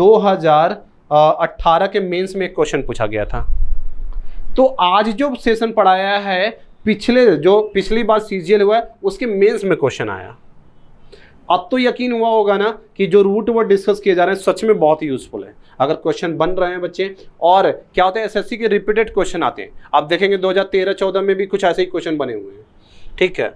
2018 के मेंस में एक क्वेश्चन पूछा गया था तो आज जो सेशन पढ़ाया है पिछले जो पिछली बार सीजीएल हुआ है उसके मेंस में क्वेश्चन आया अब तो यकीन हुआ होगा ना कि जो रूट वर्ड डिस्कस किए जा रहे हैं सच में बहुत ही यूजफुल है अगर क्वेश्चन बन रहे हैं बच्चे और क्या होता है एसएससी के रिपीटेड क्वेश्चन आते हैं आप देखेंगे 2013-14 में भी कुछ ऐसे ही क्वेश्चन बने हुए हैं ठीक है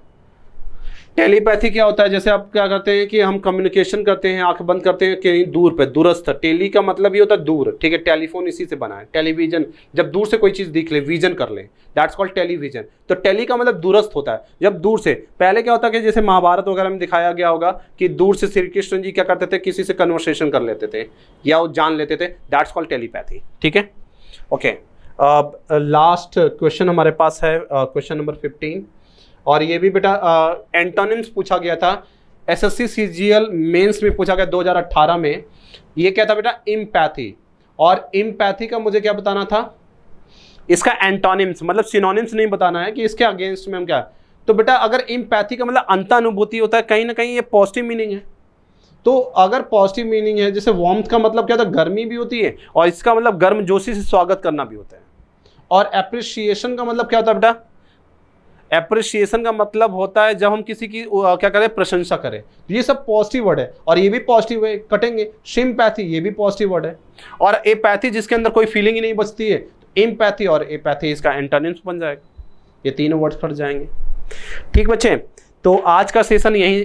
टेलीपैथी क्या होता है जैसे आप क्या करते हैं कि हम कम्युनिकेशन करते हैं आंख बंद करते हैं कहीं दूर पे दूरस्थ टेली का मतलब ये होता है दूर ठीक है टेलीफोन इसी से बना है टेलीविजन जब दूर से कोई चीज़ दिख ले विजन कर ले दैट्स कॉल्ड टेलीविजन तो टेली का मतलब दूरस्थ होता है जब दूर से पहले क्या होता है कि जैसे महाभारत वगैरह में दिखाया गया होगा कि दूर से श्री कृष्ण जी क्या करते थे किसी से कन्वर्सेशन कर लेते थे या वो जान लेते थे दैट्स कॉल्ड टेलीपैथी ठीक है ओके लास्ट क्वेश्चन हमारे पास है क्वेश्चन नंबर फिफ्टीन और ये भी बेटा एंटोनिम्स पूछा गया था एसएससी सीजीएल मेंस में पूछा गया 2018 में ये क्या था बेटा इम्पैथी और इम्पैथी का मुझे क्या बताना था इसका एंटोनिम्स मतलब सिनोनिम्स नहीं बताना है कि इसके अगेंस्ट में हम क्या तो बेटा अगर इम्पैथी का मतलब अंतानुभूति होता है कहीं ना कहीं ये पॉजिटिव मीनिंग है तो अगर पॉजिटिव मीनिंग है जैसे वॉम्थ का मतलब क्या होता है गर्मी भी होती है और इसका मतलब गर्म जोशी से स्वागत करना भी होता है और एप्रिसिएशन का मतलब क्या होता है बेटा एप्रिसिएशन का मतलब होता है जब हम किसी की क्या करें प्रशंसा करें तो ये सब पॉजिटिव वर्ड है और ये भी पॉजिटिव है कटेंगे सिमपैथी ये भी पॉजिटिव वर्ड है और एपैथी जिसके अंदर कोई फीलिंग ही नहीं बचती है इमपैथी और एपैथी इसका एंटोनिम्स बन जाएगा ये तीनों वर्ड्स फट जाएंगे ठीक बच्चे तो आज का सेशन यहीं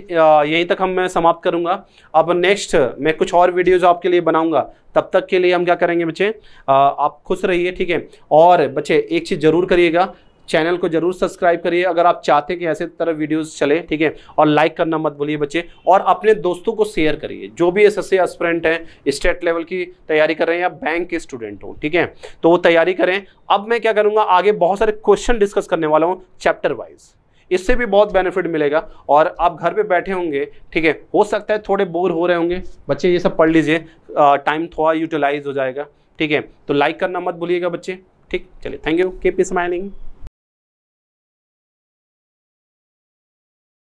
यहीं तक हम मैं समाप्त करूंगा अब नेक्स्ट मैं कुछ और वीडियोज आपके लिए बनाऊंगा तब तक के लिए हम क्या करेंगे बच्चे आप खुश रहिए ठीक है और बच्चे एक चीज़ ज़रूर करिएगा चैनल को जरूर सब्सक्राइब करिए अगर आप चाहते कि ऐसे तरह वीडियोस चले ठीक है और लाइक करना मत भूलिए बच्चे और अपने दोस्तों को शेयर करिए जो भी एस एस एस्पिरेंट हैं स्टेट लेवल की तैयारी कर रहे हैं या बैंक के स्टूडेंट हों ठीक है तो वो तैयारी करें अब मैं क्या करूँगा आगे बहुत सारे क्वेश्चन डिस्कस करने वाला हूँ चैप्टर वाइज इससे भी बहुत बेनिफिट मिलेगा और आप घर पे बैठे होंगे ठीक है हो सकता है थोड़े बोर हो रहे होंगे बच्चे ये सब पढ़ लीजिए टाइम थोड़ा यूटिलाइज हो जाएगा ठीक है तो लाइक करना मत भूलिएगा बच्चे ठीक चलिए थैंक यू कीप स्माइलिंग